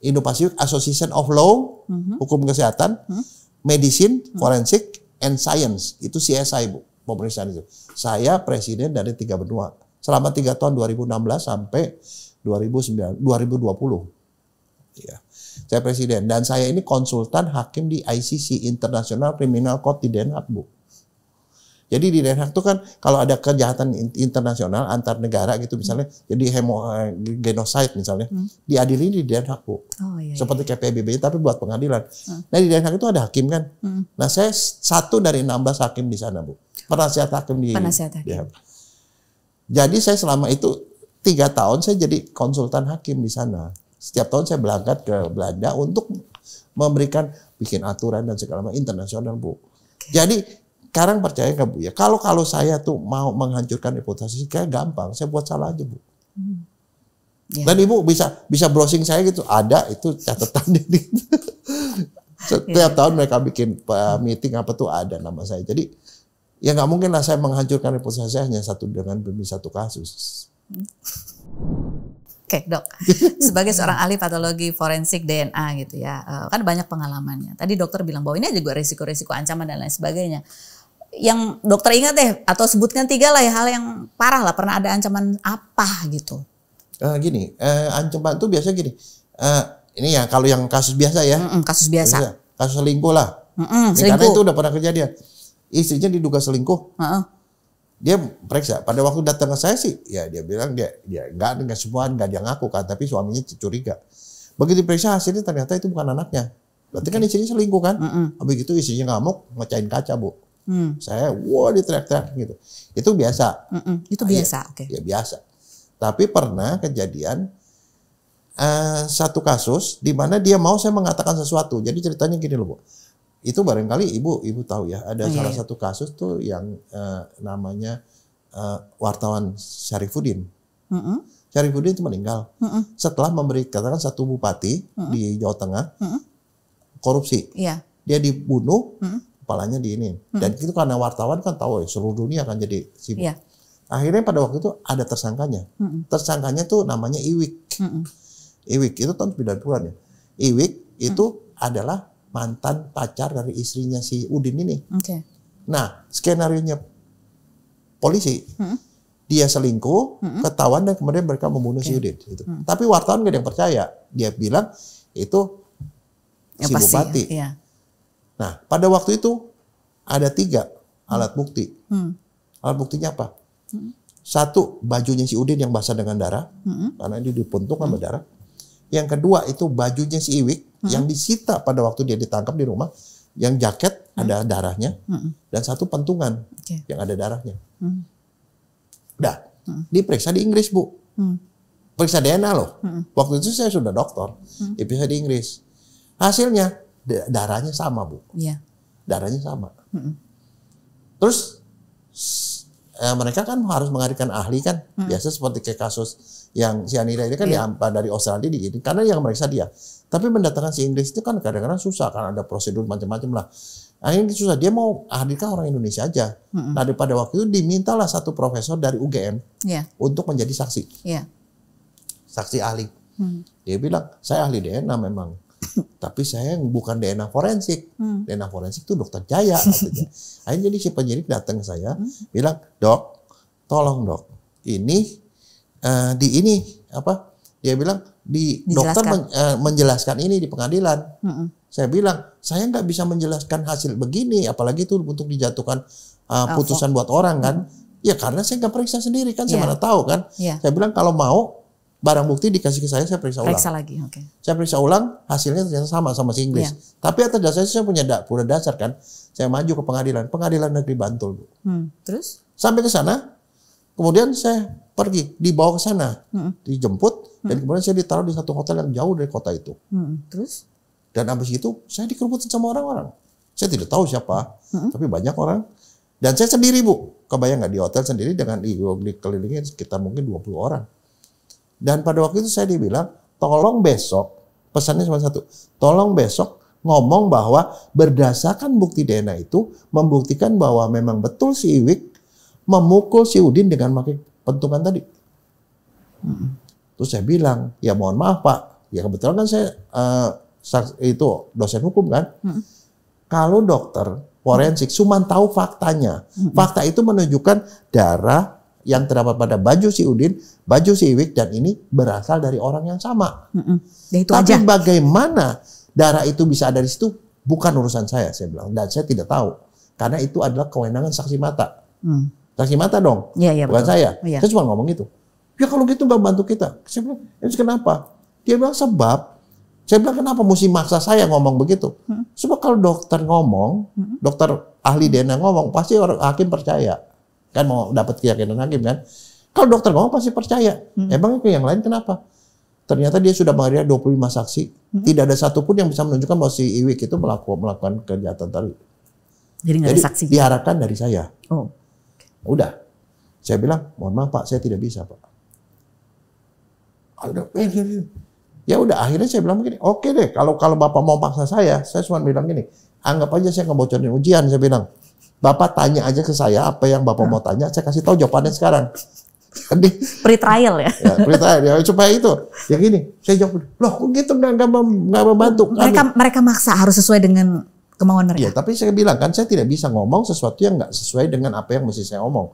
Indo-Pacific Association of Law, mm-hmm. hukum kesehatan, mm-hmm. medicine, mm-hmm. forensik, and science. Itu CSI, Bu, pemeriksaan itu. Saya presiden dari tiga benua. Selama tiga tahun 2016 sampai 2009, 2020. Ya. Saya presiden. Dan saya ini konsultan hakim di ICC, International Criminal Court di Den Haag, Bu. Jadi di Haag itu kan kalau ada kejahatan internasional antar negara gitu misalnya hmm. jadi hemo eh, genosida misalnya hmm. diadili di Haag Bu. Oh, iya, iya. iya. KPBB tapi buat pengadilan. Hmm. Nah di Haag itu ada hakim kan. Hmm. Nah saya satu dari 16 hakim di sana Bu. Penasihat hakim di Penasihat hakim. Ya. Jadi saya selama itu tiga tahun saya jadi konsultan hakim di sana. Setiap tahun saya berangkat ke Belanda untuk memberikan bikin aturan dan segala macam internasional Bu. Okay. Jadi sekarang percaya nggak Bu ya? Kalau kalau saya tuh mau menghancurkan reputasi kayak gampang, saya buat salah aja Bu. Hmm. Ya. Dan ibu bisa bisa browsing saya gitu, ada itu catatan di [laughs] Setiap ya. tahun mereka bikin eh, meeting apa tuh ada nama saya. Jadi ya nggak mungkin lah saya menghancurkan reputasi saya hanya satu dengan demi satu kasus. Oke okay, dok, [laughs] sebagai seorang ahli patologi forensik DNA gitu ya, eh, kan banyak pengalamannya. Tadi dokter bilang bahwa ini juga risiko-risiko ancaman dan lain sebagainya yang dokter ingat deh atau sebutkan tiga lah ya hal yang parah lah pernah ada ancaman apa gitu uh, gini uh, ancaman tuh biasa gini uh, ini ya kalau yang kasus biasa ya mm -mm, kasus biasa iya, kasus, selingkuh lah mm -mm, selingkuh. karena itu udah pernah kejadian istrinya diduga selingkuh uh -uh. dia periksa pada waktu datang ke saya sih ya dia bilang dia dia nggak nggak semua nggak dia ngaku kan tapi suaminya curiga begitu periksa hasilnya ternyata itu bukan anaknya berarti okay. kan istrinya selingkuh kan mm -mm. begitu istrinya ngamuk ngecain kaca bu Hmm. Saya wah diteriak-teriak gitu. Itu biasa. Mm -mm. Itu iya. biasa, ah, ya, oke. Okay. Ya biasa. Tapi pernah kejadian uh, satu kasus di mana dia mau saya mengatakan sesuatu. Jadi ceritanya gini loh, Bu. Itu barangkali Ibu Ibu tahu ya, ada oh, iya, salah iya. satu kasus tuh yang uh, namanya uh, wartawan Syarifuddin. Mm -mm. Syarifuddin itu meninggal mm -mm. setelah memberi katakan satu bupati mm -mm. di Jawa Tengah mm -mm. korupsi. Yeah. Dia dibunuh, mm -mm kepalanya di ini. Hmm. Dan itu karena wartawan kan tahu eh, seluruh dunia akan jadi sibuk. Yeah. Akhirnya pada waktu itu ada tersangkanya. Hmm. Tersangkanya tuh namanya Iwik. Hmm. Iwik itu tahun 90-an ya. Iwik hmm. itu hmm. adalah mantan pacar dari istrinya si Udin ini. Okay. Nah, skenario-nya polisi hmm dia selingkuh, hmm ketahuan dan kemudian mereka membunuh okay. si Udin. Gitu. Mm. Tapi wartawan gak ada yang percaya. Dia bilang itu ya, si pasti, bupati. Ya. Nah, pada waktu itu ada tiga alat bukti. Hmm. Alat buktinya apa? Satu, bajunya si Udin yang basah dengan darah, hmm. karena ini dipuntung sama hmm. darah. Yang kedua itu bajunya si Iwik hmm. yang disita pada waktu dia ditangkap di rumah, yang jaket hmm. ada darahnya, hmm. dan satu pentungan okay. yang ada darahnya. Hmm. Dah, hmm. diperiksa di Inggris bu, hmm. periksa DNA loh. Hmm. Waktu itu saya sudah dokter, hmm. diperiksa di Inggris. Hasilnya darahnya sama bu, ya. darahnya sama. Mm Terus eh, mereka kan harus menghadirkan ahli kan, mm. biasa seperti kayak kasus yang si Anira ini kan yeah. dari Australia di karena yang mereka dia. Tapi mendatangkan si Inggris itu kan kadang-kadang susah karena ada prosedur macam-macam lah. Nah Ini susah dia mau ahli hadirkan orang Indonesia aja. Mm -hmm. Nah daripada waktu itu dimintalah satu profesor dari UGM yeah. untuk menjadi saksi, yeah. saksi ahli. Mm. Dia bilang saya ahli DNA memang, tapi saya bukan DNA forensik. Hmm. DNA forensik itu dokter Jaya [laughs] Akhirnya jadi si penyidik datang ke saya hmm. bilang, "Dok, tolong Dok, ini uh, di ini apa?" Dia bilang di dokter men, uh, menjelaskan ini di pengadilan. Hmm. Saya bilang, "Saya nggak bisa menjelaskan hasil begini, apalagi itu untuk dijatuhkan uh, putusan buat orang kan." Hmm. Ya karena saya nggak periksa sendiri kan, yeah. saya ya. mana tahu kan. Yeah. Saya bilang kalau mau barang bukti dikasih ke saya, saya periksa ulang. Periksa lagi, oke. Okay. Saya periksa ulang, hasilnya ternyata sama sama si Inggris. Yeah. Tapi atas dasar saya punya da punya dasar kan. Saya maju ke pengadilan, pengadilan negeri Bantul, Bu. Hmm. Terus? Sampai ke sana, kemudian saya pergi, dibawa ke sana, hmm. dijemput, hmm. dan kemudian saya ditaruh di satu hotel yang jauh dari kota itu. Hmm. Terus? Dan abis itu saya dikerubutin sama orang-orang. Saya tidak tahu siapa, hmm. tapi banyak orang. Dan saya sendiri, Bu. Kebayang nggak di hotel sendiri dengan di dikelilingi sekitar mungkin 20 orang. Dan pada waktu itu saya dibilang, tolong besok, pesannya cuma satu, tolong besok ngomong bahwa berdasarkan bukti DNA itu membuktikan bahwa memang betul si Iwik memukul si Udin dengan pakai pentungan tadi. Hmm. Terus saya bilang, ya mohon maaf Pak, ya kebetulan kan saya uh, itu dosen hukum kan. Hmm. Kalau dokter forensik cuma tahu faktanya, hmm. fakta itu menunjukkan darah yang terdapat pada baju si Udin, baju si Iwik dan ini berasal dari orang yang sama. Mm -mm. itu Tapi aja. bagaimana darah itu bisa ada di situ bukan urusan saya, saya bilang dan saya tidak tahu karena itu adalah kewenangan saksi mata. Mm. Saksi mata dong, ya, ya, bukan betul. saya. Ya. Saya cuma ngomong itu. Ya kalau gitu nggak bantu kita. Saya bilang, ini ya, kenapa? Dia bilang sebab saya bilang kenapa mesti maksa saya ngomong begitu? Hmm. Sebab kalau dokter ngomong, hmm. dokter ahli DNA ngomong, pasti orang hakim percaya kan mau dapat keyakinan hakim kan kalau dokter ngomong pasti percaya hmm. emang yang lain kenapa ternyata dia sudah menghadirkan 25 saksi hmm. tidak ada satupun yang bisa menunjukkan bahwa si Iwik itu melakukan melakukan kejahatan tadi jadi, jadi ada saksi diharapkan dari saya oh udah saya bilang mohon maaf pak saya tidak bisa pak eh, ya udah akhirnya saya bilang begini oke okay deh kalau kalau bapak mau paksa saya saya cuma bilang gini anggap aja saya ngebocorin ujian saya bilang Bapak tanya aja ke saya apa yang Bapak mau tanya, saya kasih tahu jawabannya sekarang. Kan pre trial ya. ya pre trial ya supaya itu. Ya gini, saya jawab, "Loh, kok gitu nggak enggak enggak membantu?" Mereka Mereka mereka maksa harus sesuai dengan kemauan mereka. Iya, tapi saya bilang kan saya tidak bisa ngomong sesuatu yang enggak sesuai dengan apa yang mesti saya omong.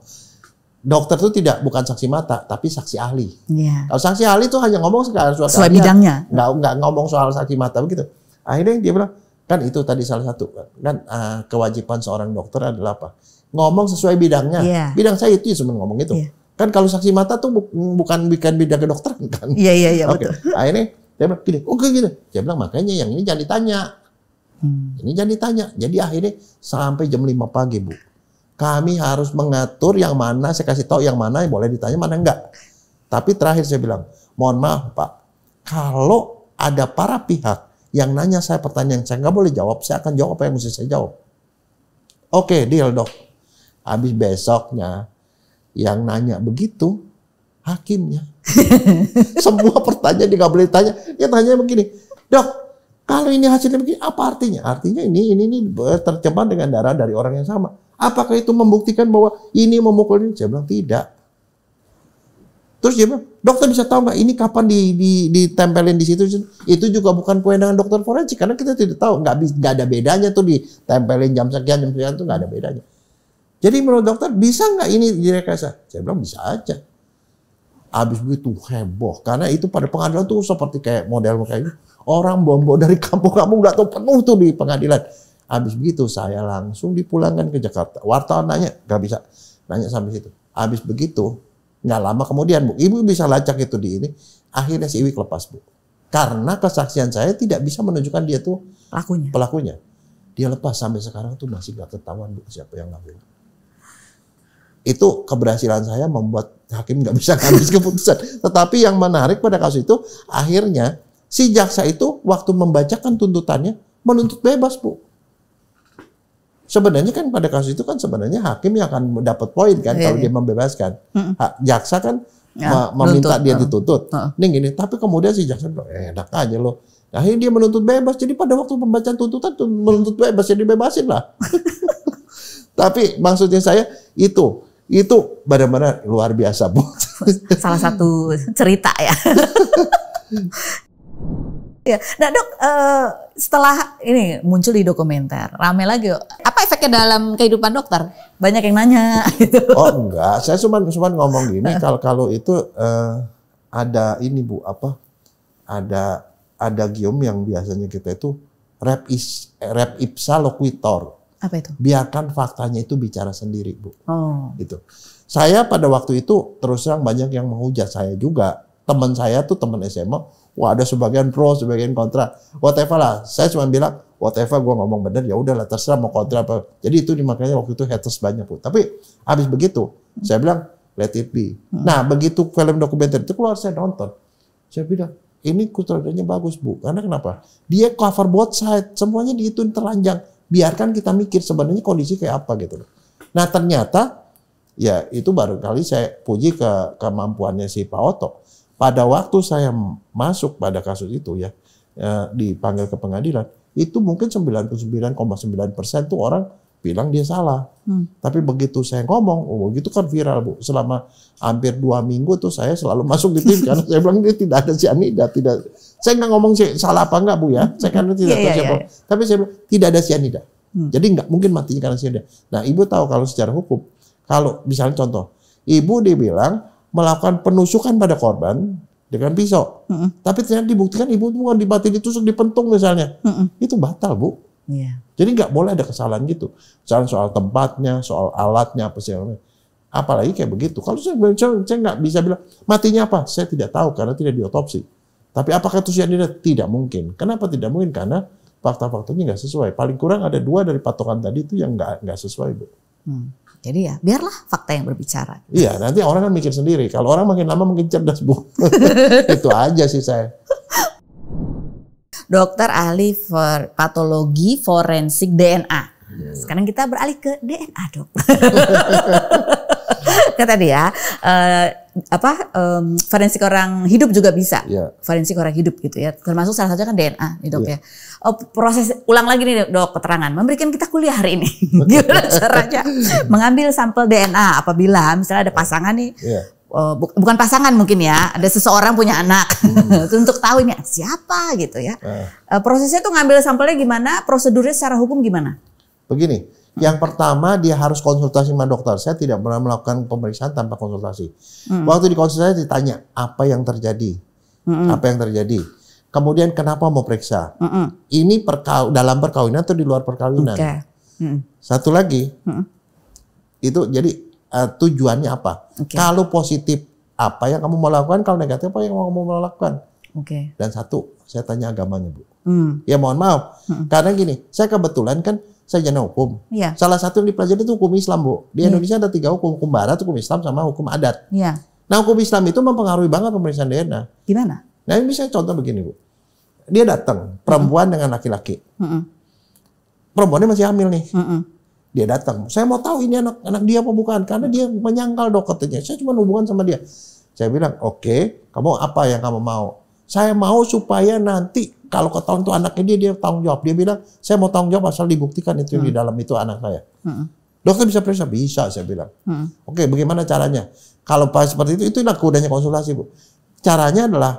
Dokter itu tidak bukan saksi mata, tapi saksi ahli. Iya. Kalau saksi ahli itu hanya ngomong soal sesuai bidangnya. Enggak enggak ngomong soal saksi mata begitu. Akhirnya dia bilang, Kan itu tadi salah satu. kan uh, kewajiban seorang dokter adalah apa? Ngomong sesuai bidangnya. Yeah. Bidang saya itu ya cuma ngomong itu. Yeah. Kan kalau saksi mata tuh bu bukan bikin bidang dokter kan. Iya iya iya betul. Akhirnya dia bilang gini, oke okay, gini. Dia bilang makanya yang ini jangan ditanya. Hmm. Ini jangan ditanya. Jadi akhirnya sampai jam 5 pagi, Bu. Kami harus mengatur yang mana saya kasih tahu yang mana yang boleh ditanya, mana enggak. Tapi terakhir saya bilang, mohon maaf Pak, kalau ada para pihak yang nanya saya pertanyaan, saya nggak boleh jawab, saya akan jawab apa yang mesti saya jawab. Oke, okay, deal dok. Habis besoknya, yang nanya begitu, hakimnya. [laughs] Semua pertanyaan dia nggak boleh tanya. dia tanya begini, dok, kalau ini hasilnya begini, apa artinya? Artinya ini, ini, ini tercemar dengan darah dari orang yang sama. Apakah itu membuktikan bahwa ini memukul ini? Saya bilang tidak. Terus dia bilang, dokter bisa tahu nggak ini kapan di, di, ditempelin di situ? Itu juga bukan kewenangan dokter forensik karena kita tidak tahu, nggak nggak ada bedanya tuh ditempelin jam sekian jam sekian tuh nggak ada bedanya. Jadi menurut dokter bisa nggak ini direkayasa? Saya bilang bisa aja. Abis begitu heboh karena itu pada pengadilan tuh seperti kayak model kayak gitu. Orang bombo dari kampung-kampung nggak tahu penuh tuh di pengadilan. Abis begitu saya langsung dipulangkan ke Jakarta. Wartawan nanya nggak bisa, nanya sampai situ. Abis begitu Nggak lama kemudian bu, ibu bisa lacak itu di ini. Akhirnya si Iwik kelepas bu. Karena kesaksian saya tidak bisa menunjukkan dia tuh pelakunya. pelakunya. Dia lepas sampai sekarang tuh masih nggak ketahuan bu siapa yang ngambil, Itu keberhasilan saya membuat hakim nggak bisa [laughs] ngambil keputusan. Tetapi yang menarik pada kasus itu akhirnya si jaksa itu waktu membacakan tuntutannya menuntut bebas bu. Sebenarnya kan pada kasus itu kan sebenarnya hakim yang akan dapat poin kan yeah, kalau iya. dia membebaskan. Mm Jaksa kan ya, meminta dia dituntut. Uh, uh. Nih gini, tapi kemudian si jaksa bilang, eh, enak aja loh. Akhirnya dia menuntut bebas. Jadi pada waktu pembacaan tuntutan menuntut bebas, jadi bebasin lah. [laughs] tapi maksudnya saya itu itu benar-benar luar biasa bu. [laughs] Salah satu cerita ya. [laughs] Ya. Nah dok, uh, setelah ini muncul di dokumenter, rame lagi. Apa efeknya dalam kehidupan dokter? Banyak yang nanya. [laughs] Gitu. Oh enggak, saya cuma cuma ngomong gini. kalau kalau itu uh, ada ini bu apa? Ada ada gium yang biasanya kita itu rep is rep ipsa loquitor. Apa itu? Biarkan faktanya itu bicara sendiri bu. Oh. Itu. Saya pada waktu itu terus terang banyak yang menghujat saya juga. Teman saya tuh teman SMA Wah ada sebagian pro, sebagian kontra. Whatever lah. Saya cuma bilang, whatever gue ngomong bener, ya udahlah terserah mau kontra apa. Jadi itu makanya waktu itu haters banyak. Bu. Tapi habis begitu, saya bilang, let it be. Hmm. Nah begitu film dokumenter itu keluar, saya nonton. Saya bilang, ini kutradanya bagus bu. Karena kenapa? Dia cover both side. Semuanya dihitung telanjang. Biarkan kita mikir sebenarnya kondisi kayak apa gitu Nah ternyata ya itu baru kali saya puji ke kemampuannya si Pak Oto pada waktu saya masuk pada kasus itu ya, ya dipanggil ke pengadilan, itu mungkin 99,9 persen tuh orang bilang dia salah. Hmm. Tapi begitu saya ngomong, oh begitu kan viral bu. Selama hampir dua minggu tuh saya selalu [laughs] masuk di tim karena saya bilang dia tidak ada cyanida tidak. Saya nggak ngomong sih salah apa nggak bu ya. Hmm. Saya karena hmm. tidak yeah, iya, tahu iya, iya. Tapi saya bilang tidak ada cyanida Hmm. Jadi nggak mungkin matinya karena cyanida Nah ibu tahu kalau secara hukum, kalau misalnya contoh, ibu dibilang melakukan penusukan pada korban dengan pisau. Mm -mm. Tapi ternyata dibuktikan ibu itu bukan dibati ditusuk, dipentung misalnya. Mm -mm. Itu batal, Bu. Yeah. Jadi nggak boleh ada kesalahan gitu. Misalnya soal tempatnya, soal alatnya, apa sih Apalagi kayak begitu. Kalau saya bilang, saya nggak bisa bilang, matinya apa? Saya tidak tahu karena tidak diotopsi. Tapi apakah itu cyanida? Tidak mungkin. Kenapa tidak mungkin? Karena fakta-faktanya nggak sesuai. Paling kurang ada dua dari patokan tadi itu yang nggak nggak sesuai, Bu. Hmm. Jadi ya biarlah fakta yang berbicara. Iya nanti orang kan mikir sendiri. Kalau orang makin lama makin cerdas bu. [laughs] Itu aja sih saya. Dokter ahli for patologi forensik DNA. Iya, iya. Sekarang kita beralih ke DNA dok. [laughs] Kata ya uh, apa um, forensik orang hidup juga bisa. Yeah. Forensik orang hidup gitu ya. Termasuk salah satunya kan DNA nih gitu, dok yeah. ya. Oh, proses ulang lagi nih dok keterangan. Memberikan kita kuliah hari ini. [laughs] Gimana caranya mengambil sampel DNA apabila misalnya ada pasangan nih. Yeah. Oh, uh, bu bukan pasangan mungkin ya, ada seseorang punya anak hmm. [laughs] untuk tahu ini siapa gitu ya. Uh. Uh, prosesnya tuh ngambil sampelnya gimana, prosedurnya secara hukum gimana? Begini, yang pertama dia harus konsultasi sama dokter. Saya tidak pernah melakukan pemeriksaan tanpa konsultasi. Hmm. Waktu dikonsultasi ditanya apa yang terjadi, hmm. apa yang terjadi. Kemudian kenapa mau periksa? Hmm. Ini dalam perkawinan atau di luar perkawinan? Okay. Hmm. Satu lagi hmm. itu jadi uh, tujuannya apa? Okay. Kalau positif apa yang kamu mau lakukan? Kalau negatif apa yang kamu mau lakukan? Okay. Dan satu saya tanya agamanya bu. Hmm. Ya mohon maaf hmm. karena gini saya kebetulan kan saya sarjana hukum. Ya. Salah satu yang dipelajari itu hukum Islam, Bu. Di ya. Indonesia ada tiga hukum, hukum barat, hukum Islam, sama hukum adat. Ya. Nah, hukum Islam itu mempengaruhi banget pemeriksaan DNA. Gimana? Nah, ini saya contoh begini, Bu. Dia datang, perempuan uh-huh. dengan laki-laki. Mm Perempuannya masih hamil nih. Dia datang. Saya mau tahu ini anak anak dia apa bukan karena dia menyangkal dokternya. Saya cuma hubungan sama dia. Saya bilang, "Oke, okay, kamu apa yang kamu mau?" Saya mau supaya nanti kalau ketahuan itu anaknya dia dia tanggung jawab. Dia bilang saya mau tanggung jawab asal dibuktikan itu hmm. di dalam itu anak saya. Hmm. Dokter bisa periksa bisa saya bilang. Hmm. Oke bagaimana caranya? Kalau pas seperti itu itu kudanya konsultasi bu. Caranya adalah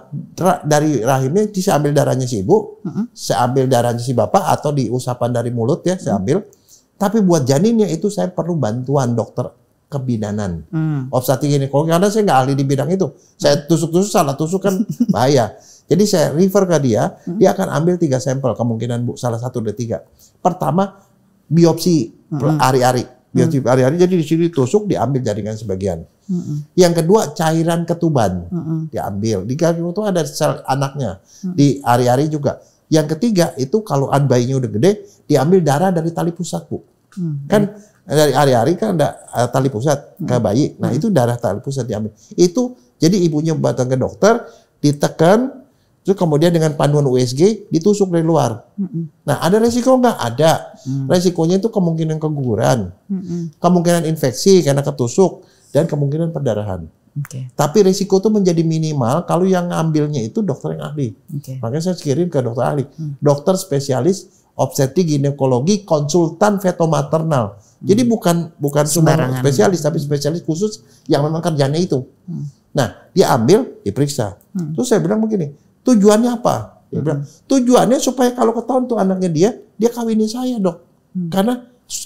dari rahimnya saya ambil darahnya si ibu, hmm. saya ambil darahnya si bapak atau diusapan dari mulut ya saya hmm. ambil. Hmm. Tapi buat janinnya itu saya perlu bantuan dokter kebidanan. Hmm. Obstetrik ginekologi karena saya nggak ahli di bidang itu. Saya tusuk-tusuk salah tusuk kan [laughs] bahaya. Jadi saya refer ke dia, hmm. dia akan ambil tiga sampel kemungkinan bu, salah satu dari tiga. Pertama biopsi hmm. ari-ari, hmm. biopsi ari-ari. Jadi di sini tusuk diambil jaringan sebagian. Hmm. Yang kedua cairan ketuban hmm. diambil. Di ketuban itu ada sel anaknya, hmm. di ari-ari juga. Yang ketiga itu kalau bayinya udah gede, diambil darah dari tali pusat bu. Hmm. Kan dari hari-hari kan ada eh, tali pusat hmm. ke bayi. Nah, hmm. itu darah tali pusat diambil. Itu jadi ibunya datang ke dokter, ditekan Terus kemudian dengan panduan USG ditusuk dari luar. Mm-hmm. Nah, ada resiko nggak? Ada. Mm. Resikonya itu kemungkinan keguguran, mm-hmm. kemungkinan infeksi karena ketusuk, dan kemungkinan perdarahan. Okay. Tapi risiko itu menjadi minimal kalau yang ngambilnya itu dokter yang ahli. Okay. Makanya saya kirim ke dokter ahli, mm. dokter spesialis obstetri ginekologi, konsultan fetomaternal. Mm. Jadi bukan bukan cuma spesialis, tapi spesialis khusus yang memang kerjanya itu. Mm. Nah, dia ambil, diperiksa. Mm. Terus saya bilang begini, Tujuannya apa? Dia hmm. bilang, tujuannya supaya kalau ketahuan tuh anaknya dia, dia kawinin saya dok. Hmm. Karena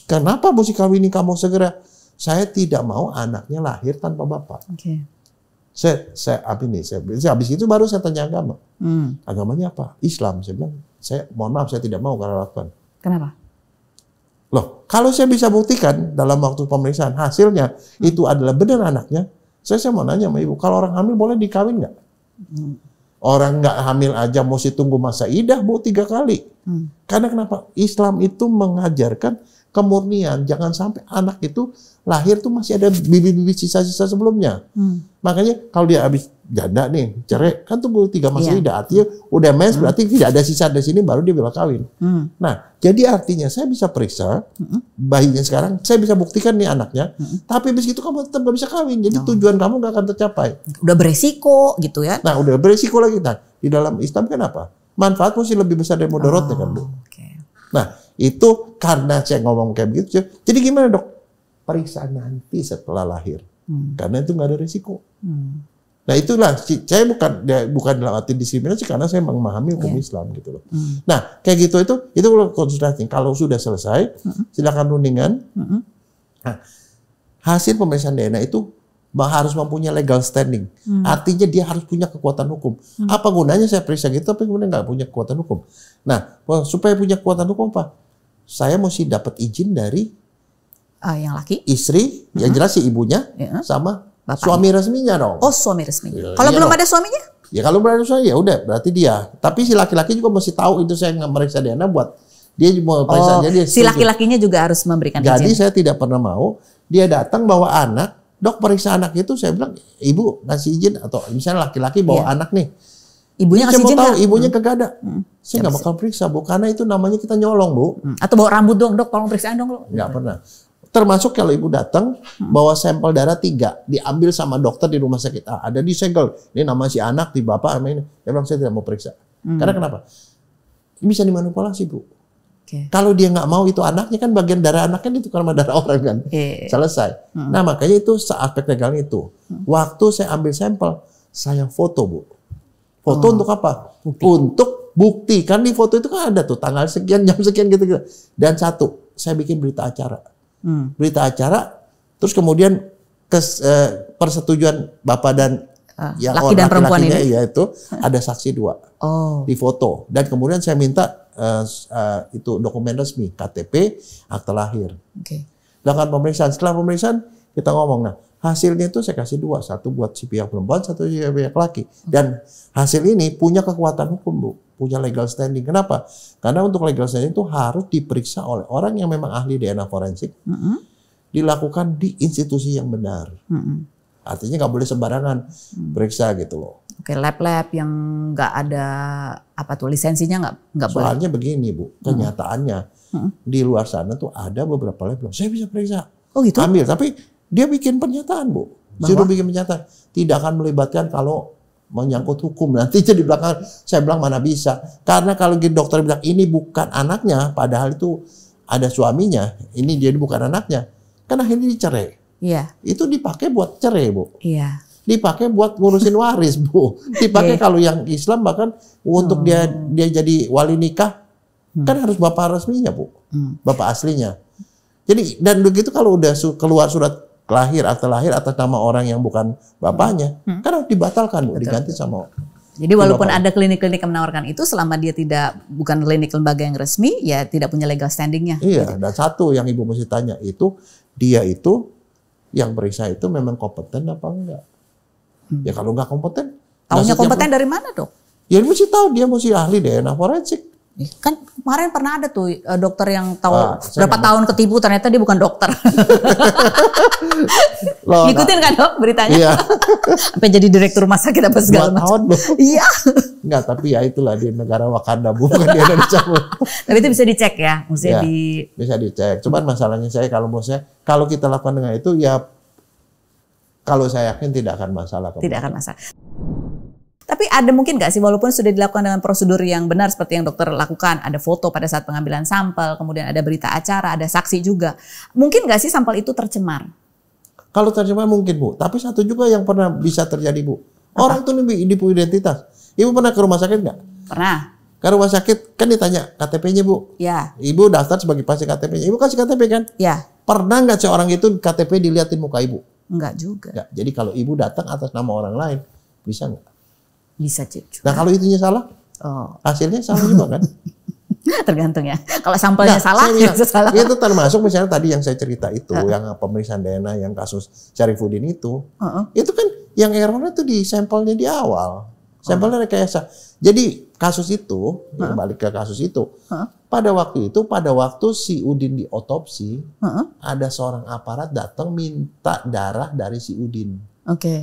kenapa mesti kawinin kamu segera? Saya tidak mau anaknya lahir tanpa bapak. Okay. Saya, saya apa ini? Saya, saya habis itu baru saya tanya agama. Hmm. Agamanya apa? Islam. Saya bilang, saya mohon maaf saya tidak mau karena lakukan. Kenapa? Loh, kalau saya bisa buktikan dalam waktu pemeriksaan hasilnya hmm. itu adalah benar anaknya, saya, saya mau nanya sama ibu, kalau orang hamil boleh dikawin nggak? Hmm. Orang nggak hamil aja mesti tunggu masa idah bu tiga kali. Hmm. Karena kenapa? Islam itu mengajarkan kemurnian. Jangan sampai anak itu lahir tuh masih ada bibit-bibit sisa-sisa sebelumnya. Hmm. Makanya kalau dia habis janda nih, cerai, kan tunggu tiga masih yeah. tidak Artinya udah mens hmm. berarti tidak ada sisa di sini baru dia bilang kawin. Hmm. Nah, jadi artinya saya bisa periksa hmm. bayinya sekarang, saya bisa buktikan nih anaknya. Hmm. Tapi habis itu kamu tetap gak bisa kawin. Jadi oh. tujuan kamu gak akan tercapai. Udah beresiko gitu ya. Nah, udah beresiko lagi. Nah, di dalam Islam kenapa? Manfaat mesti lebih besar dari mudaratnya oh. kan, Bu. Oh, Nah, itu karena saya ngomong kayak begitu. Jadi gimana dok? Periksa nanti setelah lahir. Hmm. Karena itu nggak ada risiko. Hmm. Nah itulah saya bukan ya, bukan dalam arti diskriminasi karena saya memahami hukum yeah. Islam gitu loh. Mm. Nah kayak gitu itu itu konsultasi. Kalau sudah selesai, mm -hmm. silakan rundingan. Mm -hmm. nah, hasil pemeriksaan DNA itu harus mempunyai legal standing. Hmm. Artinya dia harus punya kekuatan hukum. Hmm. Apa gunanya saya periksa gitu tapi kemudian nggak punya kekuatan hukum. Nah, supaya punya kekuatan hukum apa? Saya mesti dapat izin dari uh, yang laki, istri, hmm. yang jelas si ibunya, ya. sama Bapaknya. suami resminya dong. Oh, suami resminya. Ya, kalau iya belum dong. ada suaminya? Ya kalau belum ada suami ya udah berarti dia. Tapi si laki-laki juga mesti tahu itu saya nggak meriksa Diana buat dia mau periksa oh, dia. Si laki-lakinya juga harus memberikan Jadi izin. Jadi saya tidak pernah mau dia datang bawa anak dok periksa anak itu saya bilang ibu ngasih izin atau misalnya laki-laki bawa yeah. anak nih ibunya ngasih izin tahu ibunya hmm. kagak hmm. saya nggak bakal periksa bu karena itu namanya kita nyolong bu hmm. atau bawa rambut dong dok tolong periksa dong lo nggak hmm. pernah termasuk kalau ibu datang hmm. bawa sampel darah tiga diambil sama dokter di rumah sakit ah, ada di segel ini nama si anak di bapak ini saya bilang saya tidak mau periksa hmm. karena kenapa bisa dimanipulasi bu Okay. Kalau dia nggak mau itu anaknya kan bagian darah anaknya ditukar sama darah orang kan. Yeah. Selesai. Hmm. Nah makanya itu aspek legalnya itu. Hmm. Waktu saya ambil sampel, saya foto bu. Foto oh. untuk apa? Bukti. Untuk bukti. Kan di foto itu kan ada tuh tanggal sekian, [laughs] jam sekian gitu-gitu. Dan satu, saya bikin berita acara. Hmm. Berita acara, terus kemudian kes, eh, persetujuan bapak dan uh, ya, laki dan laki perempuan ini ya itu ada saksi dua oh. di foto dan kemudian saya minta uh, uh, itu dokumen resmi KTP akta lahir okay. lakukan pemeriksaan setelah pemeriksaan kita ngomong nah hasilnya itu saya kasih dua satu buat si pihak perempuan satu si pihak laki okay. Hmm. dan hasil ini punya kekuatan hukum bu punya legal standing kenapa karena untuk legal standing itu harus diperiksa oleh orang yang memang ahli DNA forensik mm -hmm. dilakukan di institusi yang benar mm -hmm Artinya nggak boleh sembarangan hmm. periksa gitu loh. Oke, lab-lab yang nggak ada apa tuh lisensinya nggak nggak boleh. Soalnya begini bu, hmm. kenyataannya hmm. di luar sana tuh ada beberapa lab yang saya bisa periksa. Oh gitu. Ambil, tapi dia bikin pernyataan bu. sudah bikin pernyataan, tidak akan melibatkan kalau menyangkut hukum [laughs] nanti jadi belakang saya bilang mana bisa karena kalau dokter bilang ini bukan anaknya padahal itu ada suaminya ini dia bukan anaknya kan akhirnya dicerai Iya. Itu dipakai buat cerai, Bu. Iya. Dipakai buat ngurusin waris, Bu. [laughs] Dipakai iya. kalau yang Islam bahkan untuk hmm. dia dia jadi wali nikah hmm. kan harus bapak resminya, Bu. Hmm. Bapak aslinya. Jadi dan begitu kalau udah su keluar surat lahir atau lahir atas nama orang yang bukan bapaknya, hmm. kan harus dibatalkan, Bu, Betul. diganti sama jadi walaupun ada klinik-klinik yang menawarkan itu, selama dia tidak bukan klinik lembaga yang resmi, ya tidak punya legal standingnya. Iya. Gitu. Dan satu yang ibu mesti tanya itu, dia itu yang periksa itu memang kompeten apa enggak. Hmm. Ya kalau enggak kompeten. Tahunya kompeten dari mana dok? Ya mesti tahu dia mesti ahli DNA forensik. Kan kemarin pernah ada tuh eh, dokter yang tahu ah, berapa enggak. tahun ketipu ternyata dia bukan dokter. [laughs] Loh, Ngikutin nah. kan dok beritanya? Iya. [laughs] Sampai jadi direktur rumah sakit apa segala macam. tahun Iya. Enggak, tapi ya itulah di negara Wakanda bukan di Indonesia. [laughs] tapi itu bisa dicek ya, maksudnya iya, di bisa dicek. Cuman masalahnya saya kalau maksudnya kalau kita lakukan dengan itu ya kalau saya yakin tidak akan masalah. Tidak akan masalah. Tapi ada mungkin nggak sih walaupun sudah dilakukan dengan prosedur yang benar seperti yang dokter lakukan, ada foto pada saat pengambilan sampel, kemudian ada berita acara, ada saksi juga. Mungkin nggak sih sampel itu tercemar? Kalau tercemar mungkin bu, tapi satu juga yang pernah bisa terjadi bu. Orang tuh nih ibu identitas. Ibu pernah ke rumah sakit nggak? Pernah. Ke rumah sakit kan ditanya KTP-nya bu. Ya. Ibu daftar sebagai pasien KTP-nya. Ibu kasih KTP kan? Ya. Pernah nggak seorang itu KTP dilihatin muka ibu? Enggak juga. Enggak. Ya, jadi kalau ibu datang atas nama orang lain, bisa nggak? Bisa cek Nah kalau itunya salah, oh. hasilnya salah juga kan? [laughs] Tergantung ya. Kalau sampelnya nah, salah, bilang, [laughs] bisa salah. Itu termasuk misalnya tadi yang saya cerita itu, uh. yang pemeriksaan DNA, yang kasus Syarifuddin itu, uh -uh. itu kan yang errornya tuh di sampelnya di awal, sampelnya rekayasa. Jadi kasus itu, uh ya, balik ke kasus itu, uh huh pada waktu itu pada waktu si Udin diotopsi uh -huh. ada seorang aparat datang minta darah dari si Udin. Oke. Okay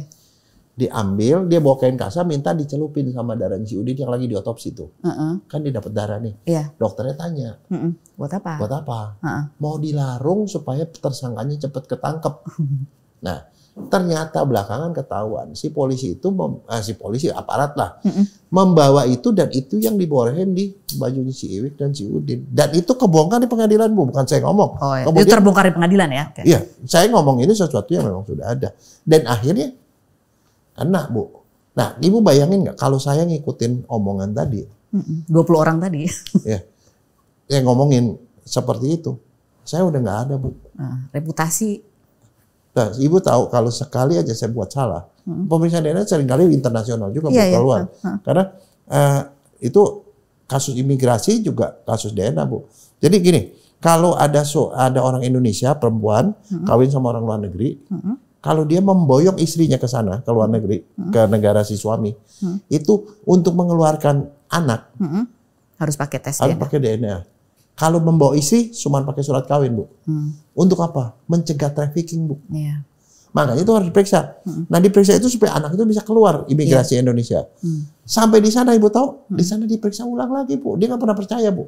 diambil, dia bawa kain kasa, minta dicelupin sama darah si Udin yang lagi diotopsi tuh. Uh-uh. Kan dia dapat darah nih. Yeah. Dokternya tanya, uh-uh. buat apa? Buat apa? Uh-uh. Mau dilarung supaya tersangkanya cepat ketangkep. [laughs] nah, ternyata belakangan ketahuan si polisi itu, mem- ah, si polisi aparat lah, uh-uh. membawa itu dan itu yang diborehin di baju si Iwik dan si Udin. Dan itu kebongkar di pengadilan bu, bukan saya ngomong. Oh, iya. itu terbongkar di pengadilan ya? Okay. Iya, saya ngomong ini sesuatu yang memang sudah ada. Dan akhirnya Enak bu. Nah ibu bayangin nggak kalau saya ngikutin omongan tadi. 20 orang tadi. [laughs] ya, yang ngomongin seperti itu. Saya udah nggak ada bu. Nah, reputasi. Nah, ibu tahu kalau sekali aja saya buat salah. Hmm. Pemeriksaan DNA seringkali internasional juga yeah, iya. bu keluar. Huh. Ah, ah. Karena uh, itu kasus imigrasi juga kasus DNA bu. Jadi gini, kalau ada so, ada orang Indonesia perempuan -hmm. kawin sama orang luar negeri, -hmm kalau dia memboyong istrinya ke sana ke luar negeri hmm. ke negara si suami hmm. itu untuk mengeluarkan anak hmm. harus pakai tes harus DNA. pakai DNA kalau membawa istri cuma pakai surat kawin bu hmm. untuk apa mencegah trafficking bu yeah. makanya itu harus diperiksa hmm. nah diperiksa itu supaya anak itu bisa keluar imigrasi yeah. Indonesia hmm. sampai di sana ibu tahu hmm. di sana diperiksa ulang lagi bu dia nggak pernah percaya bu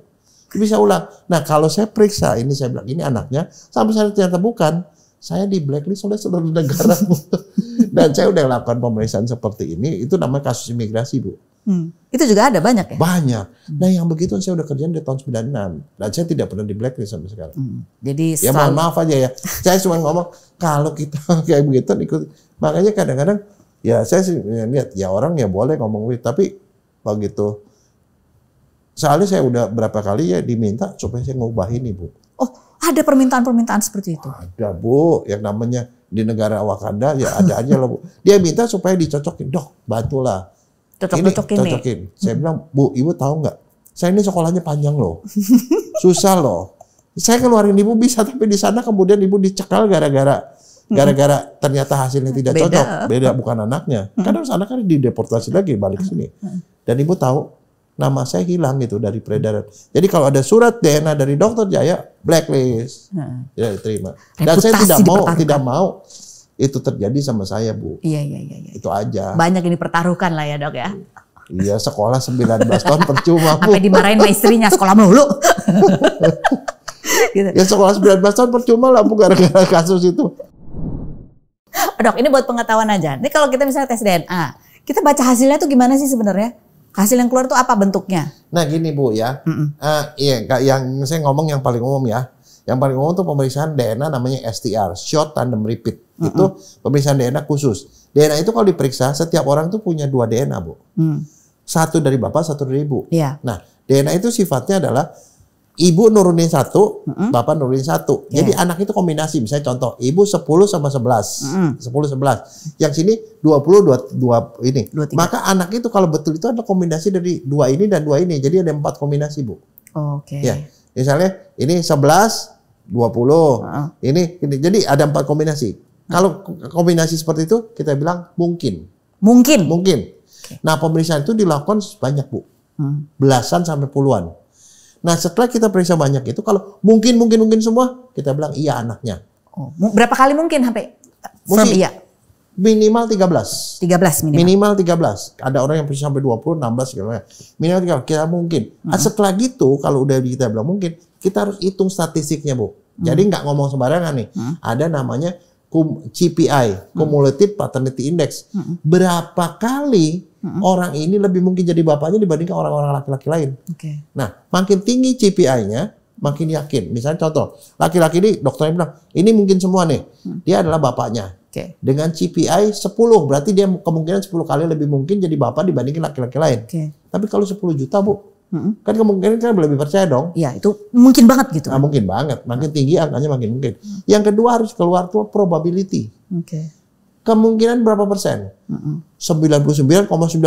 bisa ulang nah kalau saya periksa ini saya bilang ini anaknya sampai saya ternyata bukan saya di blacklist oleh seluruh negara [laughs] dan saya udah lakukan pemeriksaan seperti ini itu namanya kasus imigrasi bu hmm. itu juga ada banyak ya banyak hmm. nah yang begitu saya udah kerjaan dari tahun 96 dan saya tidak pernah di blacklist sampai sekarang hmm. jadi ya maaf, maaf aja ya saya cuma ngomong kalau kita [laughs] kayak begitu ikut makanya kadang-kadang ya saya sih ya, lihat ya orang ya boleh ngomong gitu tapi begitu soalnya saya udah berapa kali ya diminta supaya saya ngubah ini bu oh ada permintaan-permintaan seperti itu? Ada Bu, yang namanya di negara Wakanda ya ada aja loh. Bu. Dia minta supaya dicocokin, dok bantulah. Cocok-cocokin ini. Cocokin. Saya bilang, Bu, Ibu tahu nggak? Saya ini sekolahnya panjang loh. [laughs] Susah loh. Saya keluarin Ibu bisa, tapi di sana kemudian Ibu dicekal gara-gara gara-gara ternyata hasilnya tidak beda. cocok, beda bukan anaknya. Kadang sana kan dideportasi lagi balik sini. Dan ibu tahu nama saya hilang gitu dari peredaran. Jadi kalau ada surat DNA dari dokter Jaya ya, blacklist, Hmm. tidak ya, diterima. Dan saya tidak mau, tidak mau itu terjadi sama saya bu. Iya iya iya. iya. Itu aja. Banyak ini dipertaruhkan lah ya dok ya. Iya sekolah 19 tahun percuma bu. Sampai dimarahin sama istrinya sekolah melulu. gitu. [laughs] Ya sekolah 19 tahun percuma lah bu gara kasus itu. Dok, ini buat pengetahuan aja. Ini kalau kita misalnya tes DNA, kita baca hasilnya tuh gimana sih sebenarnya? Hasil yang keluar itu apa bentuknya? Nah gini bu ya, mm -mm. Uh, iya yang saya ngomong yang paling umum ya. Yang paling umum tuh pemeriksaan DNA namanya STR, short tandem repeat. Mm -mm. Itu pemeriksaan DNA khusus. DNA itu kalau diperiksa setiap orang tuh punya dua DNA bu. Mm. Satu dari bapak, satu dari ibu. Yeah. Nah DNA itu sifatnya adalah Ibu nurunin satu, mm-hmm. bapak nurunin satu. Yeah. Jadi anak itu kombinasi. Misalnya contoh, ibu 10 sama 11. Mm-hmm. 10 11. Yang sini 20 2, 2 ini. 23. Maka anak itu kalau betul itu ada kombinasi dari dua ini dan dua ini. Jadi ada empat kombinasi, Bu. Oke. Okay. Ya. Misalnya ini 11 20. Uh huh Ini, ini jadi ada empat kombinasi. Kalau kombinasi seperti itu kita bilang mungkin. Mungkin. Mungkin. Okay. Nah, pemeriksaan itu dilakukan banyak, Bu. Hmm. Belasan sampai puluhan. Nah setelah kita periksa banyak itu, kalau mungkin mungkin mungkin semua, kita bilang iya anaknya. Oh, berapa kali mungkin sampai firm mungkin, iya? Minimal 13. 13 minimal. Minimal 13. Ada orang yang periksa sampai 20, 16 gitu ya. Minimal 13 kita mungkin. Nah, setelah gitu kalau udah kita bilang mungkin, kita harus hitung statistiknya, Bu. Mm. Jadi nggak ngomong sembarangan nih. Hmm. Ada namanya CPI, hmm. Cumulative Paternity Index. Hmm. Berapa kali hmm. orang ini lebih mungkin jadi bapaknya dibandingkan orang-orang laki-laki lain. Okay. Nah, makin tinggi CPI-nya, makin yakin. Misalnya contoh, laki-laki ini dokternya bilang, ini mungkin semua nih, hmm. dia adalah bapaknya. Okay. Dengan CPI 10, berarti dia kemungkinan 10 kali lebih mungkin jadi bapak dibandingkan laki-laki lain. Okay. Tapi kalau 10 juta, Bu, Hmm. Kan kemungkinan kan lebih percaya dong. Iya, itu mungkin banget gitu. Nah, mungkin banget. Makin ah. tinggi angkanya makin mungkin. Hmm. Yang kedua harus keluar tuh probability. Oke. Okay. Kemungkinan berapa persen? Sembilan puluh sembilan koma persen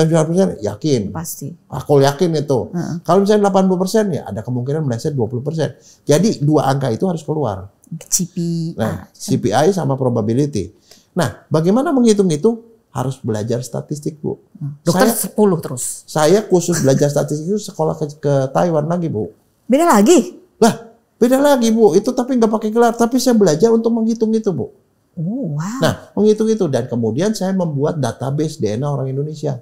yakin. Pasti. Aku yakin itu. Hmm. Kalau misalnya 80 persen ya ada kemungkinan meleset 20 persen. Jadi dua angka itu harus keluar. CPI. Nah, ah, CPI sama probability. Nah, bagaimana menghitung itu? harus belajar statistik, Bu. Dokter saya, 10 terus. Saya khusus belajar statistik itu sekolah ke, ke Taiwan lagi, Bu. Beda lagi? Lah, beda lagi, Bu. Itu tapi nggak pakai gelar, tapi saya belajar untuk menghitung itu, Bu. Oh, wow. Nah, menghitung itu dan kemudian saya membuat database DNA orang Indonesia.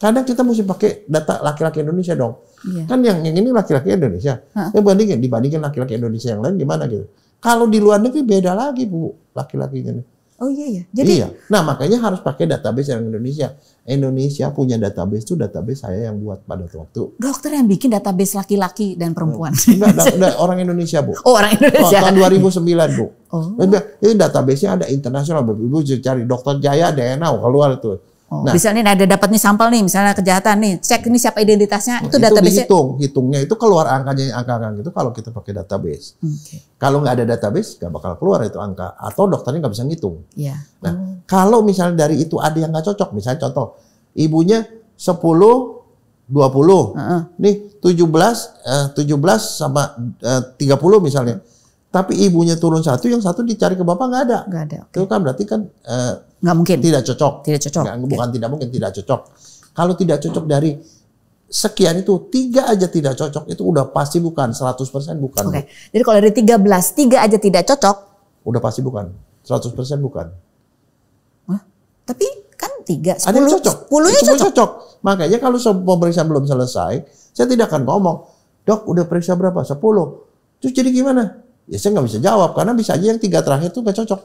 Kadang kita mesti pakai data laki-laki Indonesia dong. Iya. Kan yang yang ini laki-laki Indonesia. yang Ya bandingin dibandingin laki-laki Indonesia yang lain gimana gitu. Kalau di luar negeri beda lagi, Bu, laki-lakinya nih. Oh iya iya. Jadi iya. Nah, makanya harus pakai database yang Indonesia. Indonesia punya database itu database saya yang buat pada waktu. Dokter yang bikin database laki-laki dan perempuan. [laughs] Enggak, enggak, [laughs] orang Indonesia, Bu. Oh, orang Indonesia. Oh, tahun 2009, Bu. Oh. Ini eh, databasenya ada internasional, Bu. Ibu cari dokter Jaya Denau keluar itu. Oh. Nah, misalnya ada dapat nih sampel nih, misalnya kejahatan nih, cek ini siapa identitasnya, nah, itu, itu database dihitung, hitungnya itu keluar angkanya angka-angka itu kalau kita pakai database. Okay. Kalau nggak ada database nggak bakal keluar itu angka atau dokternya nggak bisa ngitung. Yeah. Nah, hmm. kalau misalnya dari itu ada yang nggak cocok, misalnya contoh ibunya 10 20. Uh -uh. Nih 17 eh, 17 sama eh, tiga 30 misalnya. Tapi ibunya turun satu, yang satu dicari ke bapak nggak ada. Nggak ada. Okay. Itu kan berarti kan eh, nggak mungkin. Tidak cocok. Tidak cocok. bukan okay. Bukan tidak mungkin, tidak cocok. Kalau tidak cocok dari sekian itu tiga aja tidak cocok itu udah pasti bukan 100% bukan. Oke. Okay. Jadi kalau dari 13 tiga aja tidak cocok udah pasti bukan. 100% bukan. Hah? Tapi kan tiga, sepuluh, sepuluhnya cocok. cocok. Makanya kalau pemeriksaan belum selesai, saya tidak akan ngomong, dok udah periksa berapa? Sepuluh. Terus jadi gimana? Ya saya nggak bisa jawab karena bisa aja yang tiga terakhir itu nggak cocok.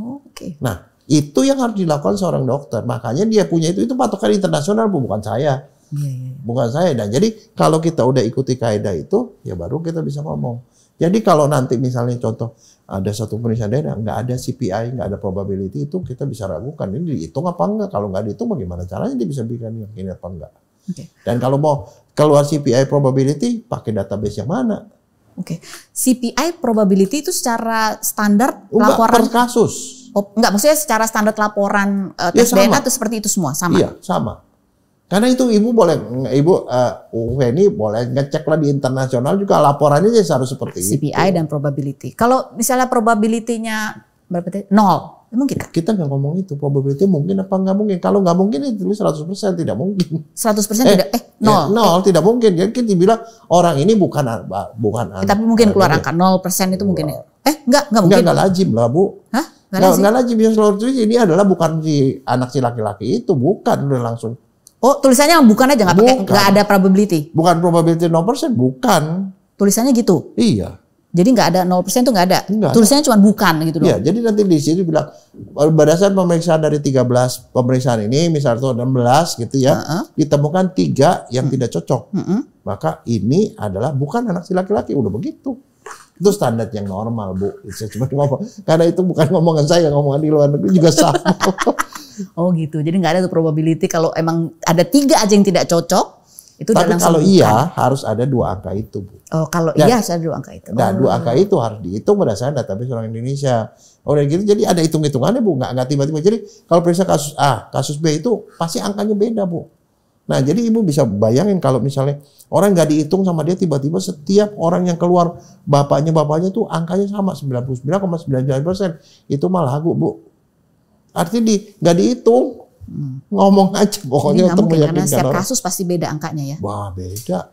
Oke. Okay. Nah itu yang harus dilakukan seorang dokter. Makanya dia punya itu itu patokan internasional bukan saya. Yeah, yeah. Iya. Bukan saya. Dan jadi kalau kita udah ikuti kaidah itu ya baru kita bisa ngomong. Jadi kalau nanti misalnya contoh ada satu penelitian daerah nggak ada CPI nggak ada probability itu kita bisa ragukan ini dihitung apa enggak kalau nggak dihitung bagaimana caranya dia bisa bikin ini apa enggak. Okay. Dan kalau mau keluar CPI probability pakai database yang mana? Oke. Okay. CPI probability itu secara standar oh, enggak, laporan per kasus. Oh, enggak, maksudnya secara standar laporan uh, tes ya, DNA itu seperti itu semua, sama. Iya, sama. Karena itu ibu boleh, ibu uh, ini boleh ngecek lah di internasional juga laporannya harus seperti CPI itu. CPI dan probability. Kalau misalnya probability-nya berapa nol, Emang kita? Gitu? Kita nggak ngomong itu. Probability mungkin apa nggak mungkin. Kalau nggak mungkin itu tulis 100% tidak mungkin. 100% eh, tidak eh nol. Ya, nol eh. tidak mungkin. Jadi kita bilang orang ini bukan bukan eh, Tapi mungkin keluar angka 0% itu mungkin ya. Eh nggak nggak mungkin. Nggak lazim lah Bu. Hah? Nggak lazim. Nggak lazim tulis ini adalah bukan si anak si laki-laki itu bukan udah langsung. Oh, tulisannya bukan aja nggak pakai nggak ada probability. Bukan probability 0%, bukan. Tulisannya gitu. Iya. Jadi nggak ada 0% itu nggak ada. Enggak. Tulisannya cuma bukan gitu loh. Iya, jadi nanti di sini bilang berdasarkan pemeriksaan dari 13 pemeriksaan ini misalnya itu 16 gitu ya, uh -huh. ditemukan tiga yang -huh. Hmm. tidak cocok. uh -huh. Maka ini adalah bukan anak si laki-laki udah begitu. Itu standar yang normal, Bu. [laughs] Saya cuma ngomong karena itu bukan ngomongan saya, ngomongan di luar negeri juga sama. [laughs] oh gitu. Jadi nggak ada tuh probability kalau emang ada tiga aja yang tidak cocok, itu Tapi kalau iya harus ada dua angka itu, Bu. Oh, kalau Dan, iya harus ada dua angka itu. Nah, oh. dua angka itu harus dihitung berdasarkan database orang Indonesia. Oleh gitu jadi ada hitung-hitungannya, Bu. nggak nggak tiba-tiba. Jadi kalau periksa kasus A, kasus B itu pasti angkanya beda, Bu. Nah, jadi Ibu bisa bayangin kalau misalnya orang nggak dihitung sama dia tiba-tiba setiap orang yang keluar bapaknya bapaknya tuh angkanya sama 99,99%. ,99%. Itu malah lagu, Bu. Artinya di nggak dihitung Hmm. Ngomong aja pokoknya Ini untuk mungkin, karena setiap kan kasus pasti beda angkanya ya. Wah beda.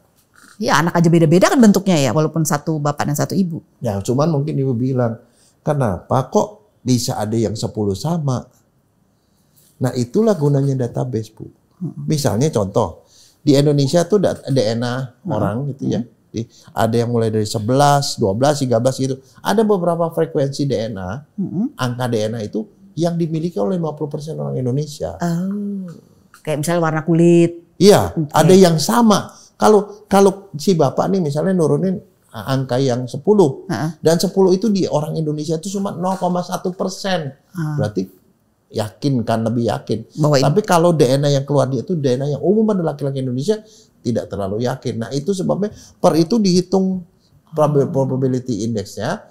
Ya anak aja beda-beda kan bentuknya ya walaupun satu bapak dan satu ibu. Ya cuman mungkin ibu bilang kenapa kok bisa ada yang 10 sama. Nah itulah gunanya database bu. Misalnya contoh di Indonesia tuh DNA hmm. orang gitu ya. Hmm. ada yang mulai dari 11, 12, 13 gitu. Ada beberapa frekuensi DNA, -hmm. angka DNA itu yang dimiliki oleh 50% orang Indonesia. Oh, kayak misalnya warna kulit. Iya, okay. ada yang sama. Kalau kalau si bapak nih misalnya nurunin angka yang 10 uh -uh. dan 10 itu di orang Indonesia itu cuma 0,1 persen. Uh. Berarti yakin kan lebih yakin. Bahwa Tapi kalau DNA yang keluar dia itu DNA yang umum pada laki-laki Indonesia tidak terlalu yakin. Nah itu sebabnya per itu dihitung probability indexnya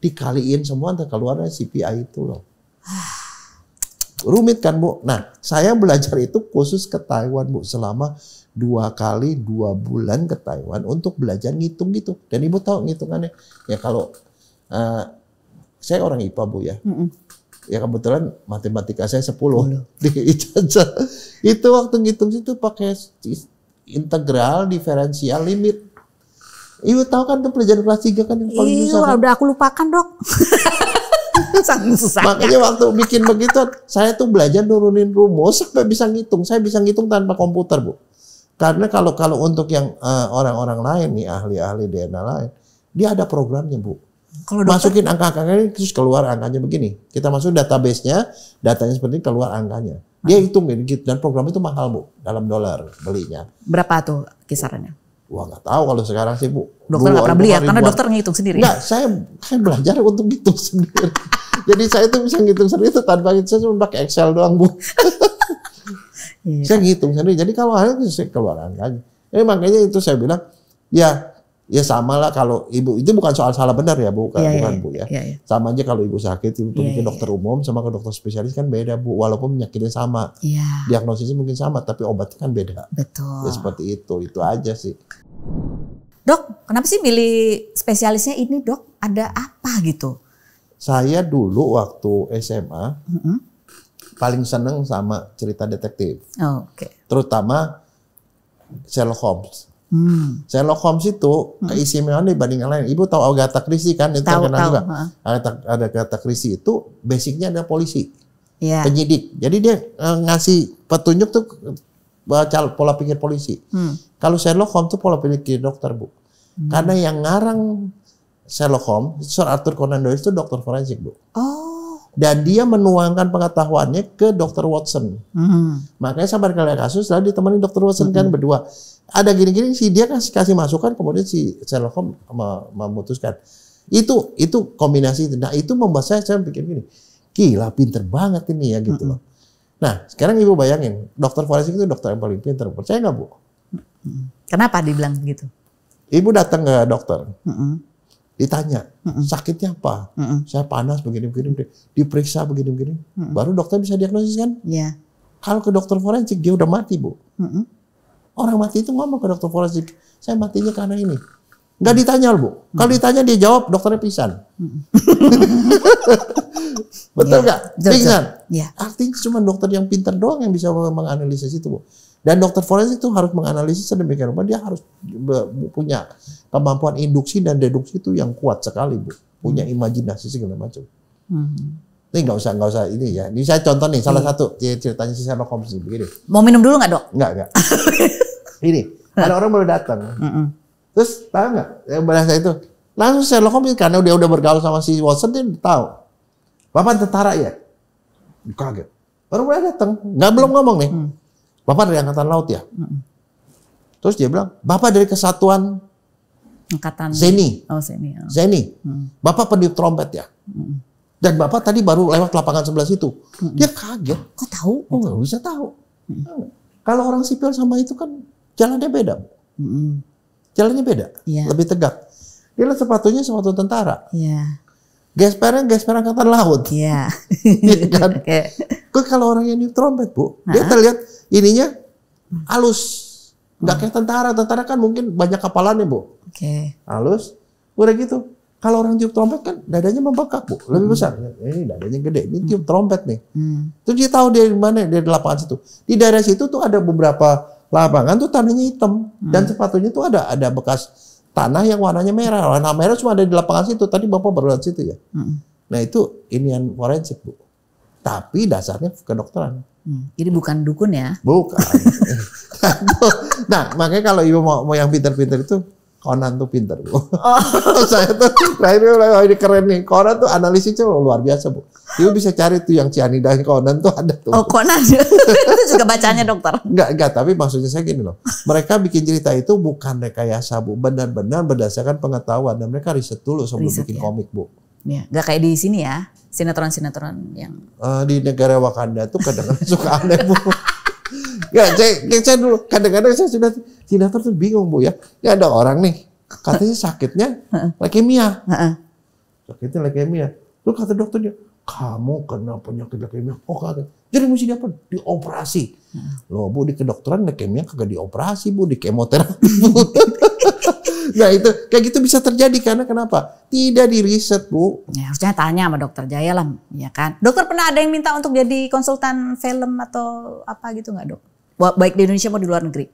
dikaliin semua antara keluarnya CPI itu loh. [sighs] Rumit kan Bu? Nah saya belajar itu khusus ke Taiwan Bu selama dua kali dua bulan ke Taiwan untuk belajar ngitung gitu. Dan Ibu tahu ngitungannya. Ya kalau uh, saya orang IPA Bu ya. Mm -mm ya kebetulan matematika saya 10 [laughs] di Itu waktu ngitung itu pakai integral, diferensial, limit. Ibu tahu kan itu pelajaran kelas 3 kan yang paling susah. Iya, udah aku lupakan, Dok. [laughs] Makanya waktu bikin begitu, saya tuh belajar nurunin rumus sampai bisa ngitung. Saya bisa ngitung tanpa komputer, Bu. Karena kalau kalau untuk yang orang eh, orang-orang lain nih ahli-ahli DNA lain, dia ada programnya, Bu. Kalau masukin angka-angkanya terus keluar angkanya begini. Kita masuk database-nya, datanya seperti ini, keluar angkanya. Dia hitung gitu dan program itu mahal, Bu, dalam dolar belinya. Berapa tuh kisarannya? Wah nggak tahu kalau sekarang sih bu. Dokter nggak pernah beli ya, karena dokter ngitung sendiri. Nggak, saya saya belajar untuk ngitung [laughs] sendiri. Jadi saya itu bisa ngitung sendiri itu tanpa saya cuma pakai Excel doang bu. [laughs] Iya. saya ngitung sendiri. Jadi kalau hal itu saya keluaran lagi. Jadi makanya itu saya bilang ya Ya sama lah kalau ibu itu bukan soal salah benar ya bu, ya, bukan ya, bu ya. ya, ya. Sama aja kalau ibu sakit itu ya, mungkin ya, dokter iya. umum sama ke dokter spesialis kan beda bu. Walaupun penyakitnya sama, ya. diagnosisnya mungkin sama, tapi obatnya kan beda. Betul. Ya, seperti itu, itu aja sih. Dok, kenapa sih milih spesialisnya ini dok? Ada apa gitu? Saya dulu waktu SMA mm -hmm. paling seneng sama cerita detektif, oh, okay. terutama Sherlock Holmes. Hmm. Sherlock Holmes itu hmm. keistimewaan dibanding yang lain. Ibu tahu Agatha Christie kan? Itu tahu, tahu. juga. Agatha, Agatha Christie itu basicnya ada polisi, yeah. penyidik. Jadi dia eh, ngasih petunjuk tuh baca eh, pola pikir polisi. Hmm. Kalau Sherlock Holmes tuh pola pikir dokter bu. Hmm. Karena yang ngarang Sherlock Holmes, Sir Arthur Conan Doyle itu dokter forensik bu. Oh dan dia menuangkan pengetahuannya ke dokter Watson. Hmm. Makanya sampai kali kasus lalu ditemani dokter Watson kan -hmm. kan berdua ada gini-gini sih dia kasih kasih masukan kemudian si Sherlock memutuskan itu itu kombinasi itu nah itu membuat saya saya pikir gini gila pinter banget ini ya gitu loh nah sekarang ibu bayangin dokter forensik itu dokter yang paling pinter percaya nggak bu kenapa dibilang begitu ibu datang ke dokter ditanya sakitnya apa saya panas begini-begini diperiksa begini-begini baru dokter bisa diagnosis kan Iya. kalau ke dokter forensik dia udah mati bu Orang mati itu ngomong ke dokter forensik, saya matinya karena ini. Gak ditanya bu. Kalau ditanya dia jawab, dokternya pisan. [laughs] Betul iya, nggak? Ya, pisan. Ya. Artinya cuma dokter yang pintar doang yang bisa menganalisis itu bu. Dan dokter forensik itu harus menganalisis sedemikian rupa. Dia harus punya kemampuan induksi dan deduksi itu yang kuat sekali bu. Punya imajinasi segala macam. Hmm. Ini nggak usah nggak usah ini ya. Ini saya contoh nih salah hmm. satu ceritanya si Sherlock Holmes ini begini. Mau minum dulu nggak dok? Nggak nggak. [laughs] ini ada kan orang baru datang. Mm -mm. Terus tahu nggak yang bahasa itu? Langsung Sherlock Holmes karena dia udah bergaul sama si Watson dia tahu. Bapak tentara ya? Kaget. Baru mulai datang, nggak belum ngomong nih. Mm. Bapak dari angkatan laut ya? Mm. Terus dia bilang, bapak dari kesatuan Angkatan Zeni. Oh, Zeni. Oh. Zeni. Hmm. Bapak peniup trompet ya? Hmm. Dan bapak tadi baru lewat lapangan sebelah situ. Dia kaget. Kok tahu? Oh, bisa tahu. Kalau orang sipil sama itu kan jalannya beda. Hmm. Jalannya beda. Ya. Lebih tegak. Dia lah sepatunya sepatu tentara. Yeah. Gesperan, gesperan angkatan laut. Iya. [laughs] iya kan? [laughs] kalau orang yang trompet, Bu, dia terlihat ininya hmm. halus. Nggak hmm. kayak tentara. Tentara kan mungkin banyak kapalannya, Bu. Oke. Okay. Halus. Udah gitu kalau orang tiup trompet kan dadanya membengkak bu, lebih hmm. besar. Ini eh, dadanya gede, ini tiup hmm. trompet nih. Hmm. Terus dia tahu dari mana, dari lapangan situ. Di daerah situ tuh ada beberapa lapangan tuh tanahnya hitam hmm. dan sepatunya tuh ada ada bekas tanah yang warnanya merah. Warna merah cuma ada di lapangan situ. Tadi bapak baru lihat situ ya. Hmm. Nah itu ini yang forensik bu. Tapi dasarnya kedokteran. Hmm. Jadi bukan dukun ya? Bukan. [laughs] nah makanya kalau ibu mau, mau yang pinter-pinter itu Conan tuh pinter bu. Oh. [laughs] saya tuh ini, oh, ini keren nih. Conan tuh analisisnya luar biasa bu. Ibu bisa cari tuh yang dan Conan tuh ada tuh. Oh Conan [laughs] itu juga bacanya dokter. Enggak enggak tapi maksudnya saya gini loh. Mereka bikin cerita itu bukan rekayasa bu. Benar-benar berdasarkan pengetahuan dan mereka riset dulu sebelum riset, bikin ya. komik bu. Iya, gak kayak di sini ya sinetron-sinetron yang uh, di negara Wakanda tuh kadang-kadang [laughs] suka aneh bu. Gak, saya, saya dulu kadang-kadang saya sudah tidak tuh bingung bu ya. Ya ada orang nih katanya sakitnya leukemia. sakitnya leukemia. Lalu kata dokternya, kamu kena penyakit leukemia. Oh kagak. Jadi mesti apa? Dioperasi. lo bu di kedokteran leukemia kagak dioperasi bu di kemoterapi bu. [laughs] nah itu kayak gitu bisa terjadi karena kenapa? Tidak di riset bu. Ya harusnya tanya sama dokter Jaya lah, ya kan. Dokter pernah ada yang minta untuk jadi konsultan film atau apa gitu nggak dok? baik di Indonesia maupun di luar negeri?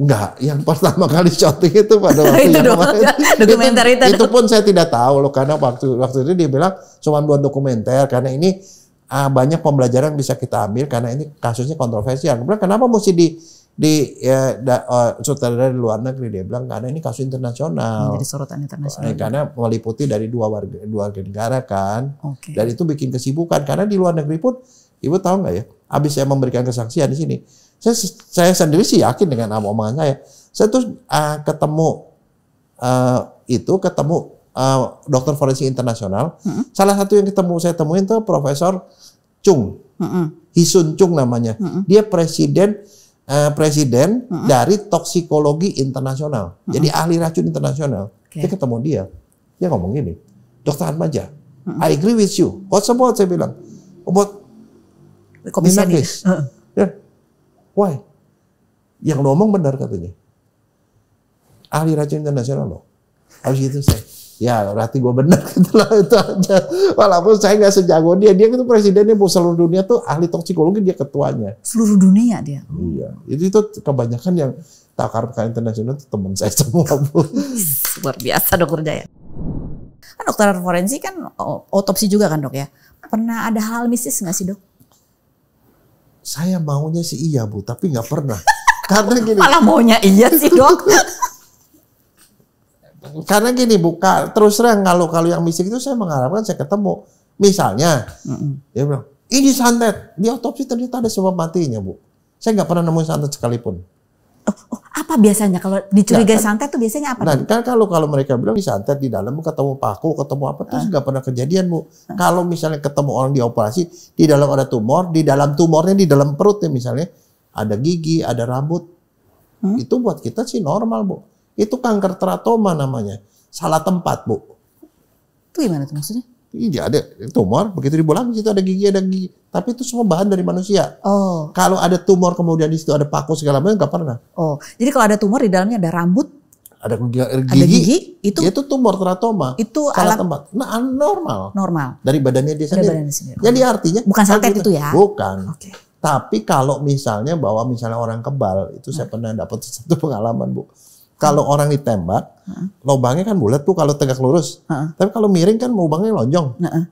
Enggak, yang pertama kali syuting itu pada [laughs] waktu itu yang [laughs] Dokumenter itu, itu, itu pun saya tidak tahu loh karena waktu waktu itu dia bilang cuma buat dokumenter karena ini ah, banyak pembelajaran bisa kita ambil karena ini kasusnya kontroversial. Dia bilang kenapa mesti di di ya, da, uh, sutradara dari luar negeri dia bilang karena ini kasus internasional. Jadi sorotan internasional. Eh, karena meliputi dari dua warga dua negara kan. Okay. Dan itu bikin kesibukan karena di luar negeri pun Ibu tahu nggak ya? Abis saya memberikan kesaksian di sini, saya, saya sendiri sih yakin dengan omongan saya. Saya tuh uh, ketemu uh, itu ketemu uh, dokter forensik internasional. Mm -hmm. Salah satu yang ketemu saya temuin tuh Profesor Chung, mm -hmm. Hisun Chung namanya. Mm -hmm. Dia presiden uh, presiden mm -hmm. dari toksikologi internasional. Mm -hmm. Jadi ahli racun internasional. Okay. Saya ketemu dia, dia ngomong gini, Dokter Anmaja, mm -hmm. I agree with you. What's semua Saya bilang, about Komisaris, Ya. Why? Yang ngomong benar katanya. Ahli racun internasional loh. Habis itu saya, ya berarti gue benar gitu [laughs] lah itu aja. Walaupun saya nggak sejago dia, dia itu presidennya bu seluruh dunia tuh ahli toksikologi dia ketuanya. Seluruh dunia dia. Iya, itu itu kebanyakan yang takar pakar internasional itu teman saya [laughs] semua bu. Luar biasa dokter Jaya. Kan dokter forensik kan otopsi juga kan dok ya. Pernah ada hal mistis nggak sih dok? saya maunya sih iya bu, tapi nggak pernah. Karena gini. [laughs] Malah maunya iya sih dok. [laughs] Karena gini buka terus terang kalau kalau yang mistik itu saya mengharapkan saya ketemu. Misalnya, mm hmm dia bilang ini santet. Di otopsi ternyata ada sebab matinya bu. Saya nggak pernah nemuin santet sekalipun apa biasanya kalau dicurigai nah, kan- santet tuh biasanya apa? Nah, kan kalau kalau mereka bilang di santet di dalam ketemu paku, ketemu apa terus ah. nggak pernah kejadian bu. Ah. Kalau misalnya ketemu orang di operasi di dalam ada tumor, di dalam tumornya di dalam perutnya misalnya ada gigi, ada rambut, hmm? itu buat kita sih normal bu. Itu kanker teratoma namanya, salah tempat bu. Itu gimana tuh maksudnya? Gigi iya, ada tumor, begitu di di situ ada gigi, ada gigi. Tapi itu semua bahan dari manusia. Oh. Kalau ada tumor kemudian di situ ada paku segala macam nggak pernah. Oh, jadi kalau ada tumor di dalamnya ada rambut, ada gigi, er, ada gigi itu itu tumor teratoma. Itu salah tempat. Nah, normal. Normal. Dari badannya dia sendiri. badannya sendiri. Jadi artinya bukan santet itu ya. Bukan. Oke. Okay. Tapi kalau misalnya bahwa misalnya orang kebal, itu saya pernah dapat [laughs] satu pengalaman, Bu. Kalau hmm. orang ditembak, hmm. lubangnya kan bulat tuh kalau tegak lurus. Hmm. Tapi kalau miring kan lubangnya lonjong. Hmm.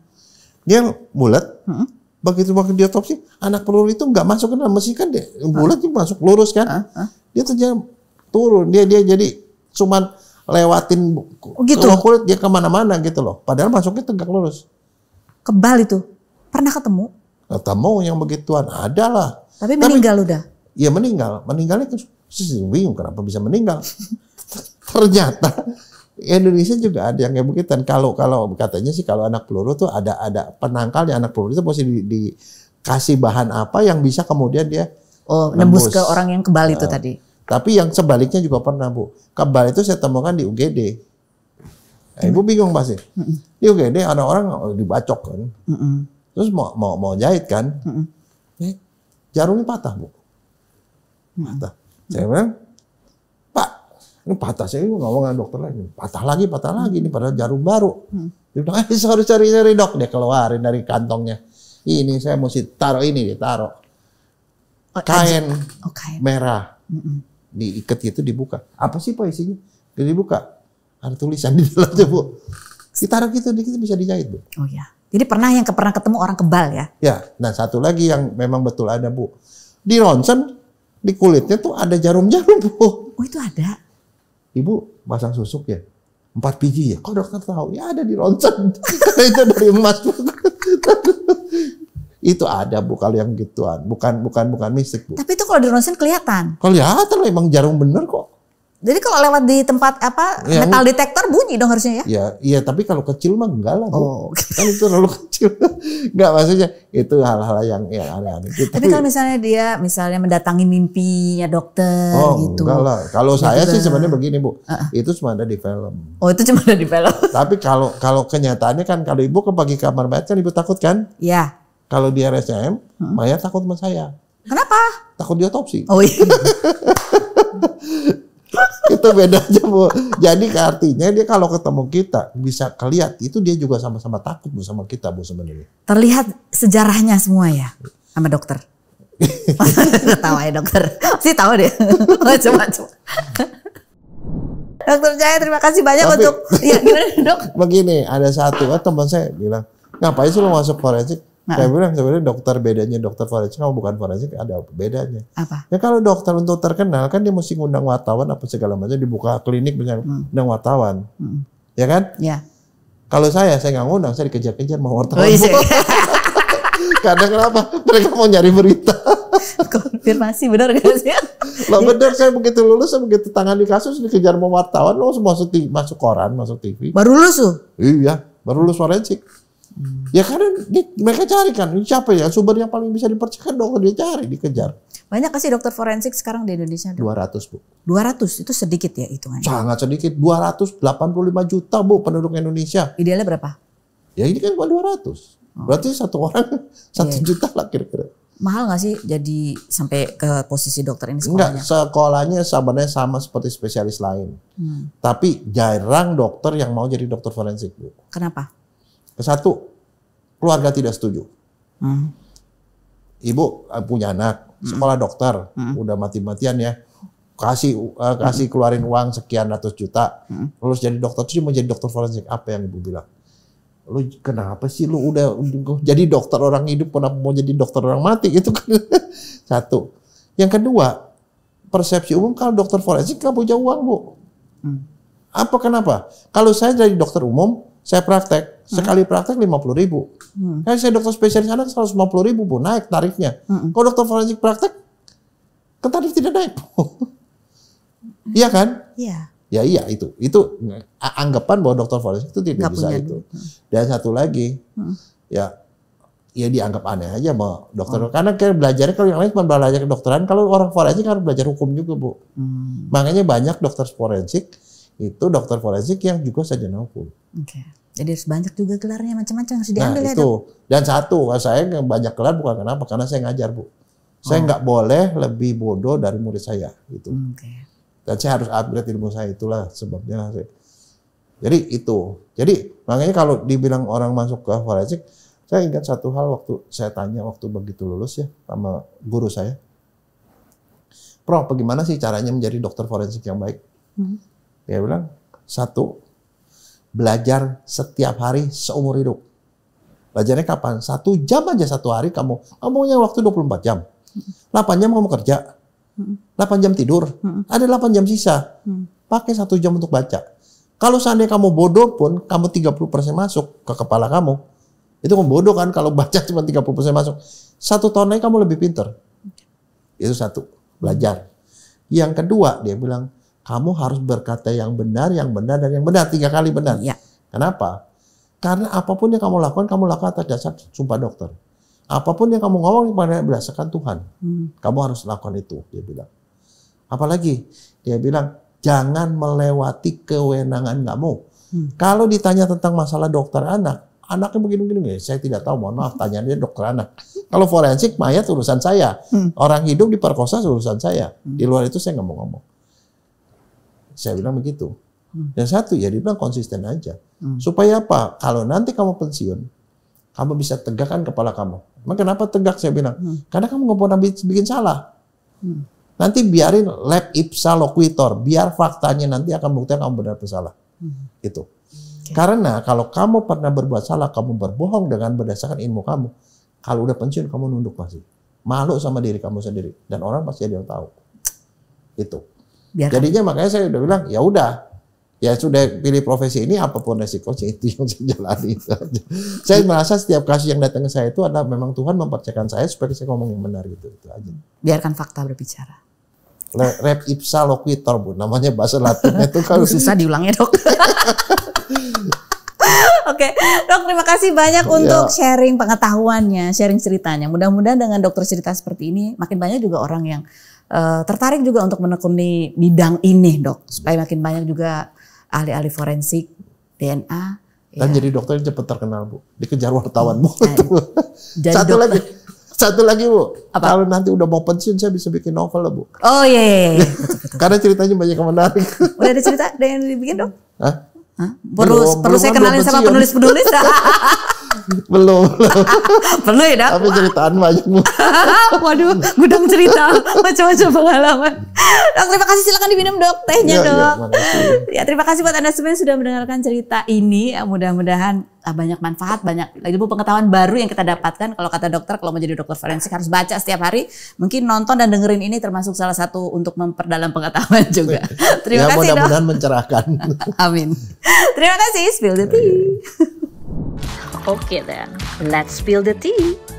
Dia bulat. Hmm. Begitu waktu diotopsi, anak peluru itu nggak masuk ke dalam mesin kan dia bulat hmm. masuk lurus kan. Hmm. Dia terjadi turun. Dia dia jadi cuman lewatin oh, gitu. kulit dia kemana-mana gitu loh. Padahal masuknya tegak lurus. Kebal itu. Pernah ketemu? Ketemu yang begituan. Ada lah. Tapi meninggal Tapi, udah? Iya meninggal. Meninggalnya Terus bingung kenapa bisa meninggal. Ternyata Indonesia juga ada yang kayak kalau kalau katanya sih kalau anak peluru tuh ada ada penangkalnya anak peluru itu mesti di, dikasih bahan apa yang bisa kemudian dia oh, nembus, ke orang yang kebal itu uh, tadi. Tapi yang sebaliknya juga pernah bu. Kebal itu saya temukan di UGD. Eh, nah, ibu bingung pasti. Di UGD ada orang oh, dibacok kan. Terus mau mau mau jahit kan. Eh, Jarumnya patah bu. Patah. Saya bilang, Pak, ini patah. Saya ngomong sama dokter lagi. Patah lagi, patah lagi. Ini pada jarum baru. Hmm. Dia bilang, eh, harus cari-cari dok. Dia keluarin dari kantongnya. Ini saya mesti taruh ini, ditaruh. Oh, kain, oh, kain merah. Mm -mm. Diikat itu dibuka. Apa sih Pak isinya? Dia dibuka. Ada tulisan di dalamnya, Bu. Ditaruh gitu, dikit bisa dijahit, Bu. Oh ya. Jadi pernah yang pernah ketemu orang kebal ya? Ya. Nah satu lagi yang memang betul ada, Bu. Di ronsen, di kulitnya tuh ada jarum-jarum bu. Oh itu ada? Ibu pasang susuk ya? Empat biji ya? Kok dokter tahu? Ya ada di ronsen. [laughs] itu dari emas. [laughs] itu ada bu kalau yang gituan. Bukan bukan bukan mistik bu. Tapi itu kalau di ronsen kelihatan? Kelihatan emang jarum bener kok. Jadi kalau lewat di tempat apa ya, metal detektor bunyi dong harusnya ya? Iya, iya tapi kalau kecil mah enggak lah. Oh, kan itu terlalu [laughs] kecil. enggak maksudnya itu hal-hal yang ya aneh-aneh. Tapi, gitu. tapi kalau misalnya dia misalnya mendatangi mimpinya dokter oh, gitu. Enggak lah. Kalau gitu saya juga. sih kan. sebenarnya begini, Bu. Uh. Itu cuma ada di film. Oh, itu cuma ada di film. [laughs] tapi kalau kalau kenyataannya kan kalau Ibu ke pagi kamar mayat kan Ibu takut kan? Iya. Kalau di RSM, huh? Maya takut sama saya. Kenapa? Takut diotopsi. Oh iya. [laughs] [laughs] itu bedanya bu. Jadi artinya dia kalau ketemu kita bisa keliat, itu dia juga sama-sama takut bu sama kita bu sebenarnya. Terlihat sejarahnya semua ya sama dokter. [laughs] Tawa ya dokter. Sih tahu deh. [laughs] coba coba. dokter Jaya terima kasih banyak Tapi, untuk ya gimana dok? Begini ada satu eh, teman saya bilang ngapain sih lo masuk forensik? Nah. Saya bilang sebenarnya dokter bedanya dokter forensik sama bukan forensik ada apa bedanya? Apa? Ya kalau dokter untuk terkenal kan dia mesti ngundang wartawan apa segala macam dibuka klinik misalnya hmm. ngundang wartawan. Hmm. Ya kan? Ya. Kalau saya saya nggak ngundang, saya dikejar-kejar mau wartawan. Oh, iya. [laughs] Karena kenapa? Mereka mau nyari berita. [laughs] Konfirmasi benar gak sih? Lah benar saya begitu lulus, saya begitu di kasus dikejar mau wartawan, lo oh, masuk masuk koran, masuk TV. Baru lulus tuh? Iya, baru lulus forensik. Hmm. Ya karena di, mereka cari kan, ini siapa ya sumber yang paling bisa dipercaya dong dia cari, dikejar. Banyak kasih dokter forensik sekarang di Indonesia? dua ratus Bu. ratus itu sedikit ya hitungannya? Sangat sedikit, dua ratus delapan puluh lima juta Bu penduduk Indonesia. Idealnya berapa? Ya ini kan cuma 200. Oh. Berarti satu orang [laughs] satu yeah. juta lah kira-kira. Mahal gak sih jadi sampai ke posisi dokter ini sekolahnya? Enggak, sekolahnya sebenarnya sama seperti spesialis lain. Hmm. Tapi jarang dokter yang mau jadi dokter forensik Bu. Kenapa? Satu, Keluarga tidak setuju. Hmm. Ibu eh, punya anak, hmm. sekolah dokter, hmm. udah mati-matian ya. Kasih uh, kasih hmm. keluarin uang sekian ratus juta. Hmm. Lulus jadi dokter, terus mau jadi dokter forensik. Apa yang Ibu bilang? Lu kenapa sih lu udah jadi dokter orang hidup kenapa mau jadi dokter orang mati itu kan. [laughs] Satu. Yang kedua, persepsi umum kalau dokter forensik kamu punya uang, Bu. Hmm. Apa kenapa? Kalau saya jadi dokter umum, saya praktek, sekali praktek lima puluh ribu. Hmm. Kalau saya dokter spesialis anak lima puluh ribu bu, naik tarifnya. Hmm. Kalau dokter forensik praktek, kan tarif tidak naik. Hmm. Iya kan? Iya. Ya iya itu. Itu anggapan bahwa dokter forensik itu tidak Gak bisa itu. Hmm. Dan satu lagi, hmm. ya ya dianggap aneh aja mau dokter. Hmm. Karena kayak belajarnya kalau yang lain cuma belajar kedokteran, kalau orang forensik harus belajar hukum juga bu. Hmm. Makanya banyak dokter forensik itu dokter forensik yang juga sajana hukum. Okay. Jadi harus banyak juga gelarnya macam-macam harus nah, diambil nah, ya, itu. Dan satu, saya banyak gelar bukan kenapa? Karena saya ngajar, Bu. Saya oh. nggak oh. boleh lebih bodoh dari murid saya gitu. Hmm, okay. Dan saya harus upgrade ilmu saya itulah sebabnya Jadi itu. Jadi makanya kalau dibilang orang masuk ke forensik, saya ingat satu hal waktu saya tanya waktu begitu lulus ya sama guru saya. Prof, bagaimana sih caranya menjadi dokter forensik yang baik? Hmm. Dia bilang, satu, belajar setiap hari seumur hidup. Belajarnya kapan? Satu jam aja satu hari kamu. Kamu punya waktu 24 jam. 8 jam kamu kerja. 8 jam tidur. Ada 8 jam sisa. Pakai satu jam untuk baca. Kalau seandainya kamu bodoh pun, kamu 30% masuk ke kepala kamu. Itu bodoh kan kalau baca [laughs] cuma 30% masuk. Satu tahun lagi kamu lebih pinter. Itu satu, belajar. Yang kedua dia bilang, kamu harus berkata yang benar, yang benar, dan yang benar. Tiga kali benar. Ya. Kenapa? Karena apapun yang kamu lakukan, kamu lakukan atas dasar sumpah dokter. Apapun yang kamu ngomong pada berdasarkan Tuhan. Hmm. Kamu harus lakukan itu, dia bilang. Apalagi, dia bilang, jangan melewati kewenangan kamu. Hmm. Kalau ditanya tentang masalah dokter anak, anaknya begini-begini, eh, saya tidak tahu, mohon maaf, tanyanya dokter anak. Kalau forensik, mayat urusan saya. Hmm. Orang hidup diperkosa urusan saya. Hmm. Di luar itu saya ngomong ngomong. Saya bilang begitu. Hmm. Dan satu ya dibilang konsisten aja. Hmm. Supaya apa? Kalau nanti kamu pensiun, kamu bisa tegakkan kepala kamu. Emang kenapa tegak saya bilang? Hmm. Karena kamu nggak pernah bikin salah. Hmm. Nanti biarin lab ipsa loquitor. biar faktanya nanti akan membuktikan kamu benar atau salah. Itu. Karena kalau kamu pernah berbuat salah, kamu berbohong dengan berdasarkan ilmu kamu. Kalau udah pensiun kamu nunduk pasti. Malu sama diri kamu sendiri dan orang pasti ada yang tahu. Itu. Biar Jadinya makanya saya udah bilang ya udah ya sudah pilih profesi ini apapun resikonya itu yang saya jalani [laughs] saya merasa setiap kasus yang datang ke saya itu adalah memang Tuhan mempercayakan saya supaya saya ngomong yang benar gitu itu aja biarkan fakta berbicara Le, rep ipsa loquitur bu namanya bahasa Latinnya itu kan [laughs] susah diulangnya dok [laughs] Oke, dok terima kasih banyak iya. untuk ya. sharing pengetahuannya, sharing ceritanya. Mudah-mudahan dengan dokter cerita seperti ini makin banyak juga orang yang uh, tertarik juga untuk menekuni bidang ini dok supaya makin banyak juga ahli-ahli forensik DNA dan ya. jadi dokter cepat terkenal bu dikejar wartawan bu nah, iya. [laughs] jadi satu dokter. lagi satu lagi bu Apa? kalau nanti udah mau pensiun saya bisa bikin novel lah bu oh iya, iya, iya, iya. [laughs] karena ceritanya banyak yang menarik udah ada cerita ada yang dibikin dong Perlu perlu saya kenalin sama penulis-penulis? [laughs] [laughs] belum. perlu ya, dok Tapi ceritaan banyak. [laughs] Waduh, gudang cerita macam-macam pengalaman. Dok, terima kasih silakan diminum dok tehnya iya, iya, dok. Ya, ya, terima kasih buat anda semua yang sudah mendengarkan cerita ini. Mudah-mudahan Ah, banyak manfaat, banyak ilmu pengetahuan baru yang kita dapatkan. Kalau kata dokter, kalau mau jadi dokter forensik harus baca setiap hari. Mungkin nonton dan dengerin ini termasuk salah satu untuk memperdalam pengetahuan [laughs] juga. [laughs] Terima ya, kasih mudah-mudahan mencerahkan. [laughs] Amin. Terima kasih. Spill the tea. Iya, iya. Okay then, let's spill the tea.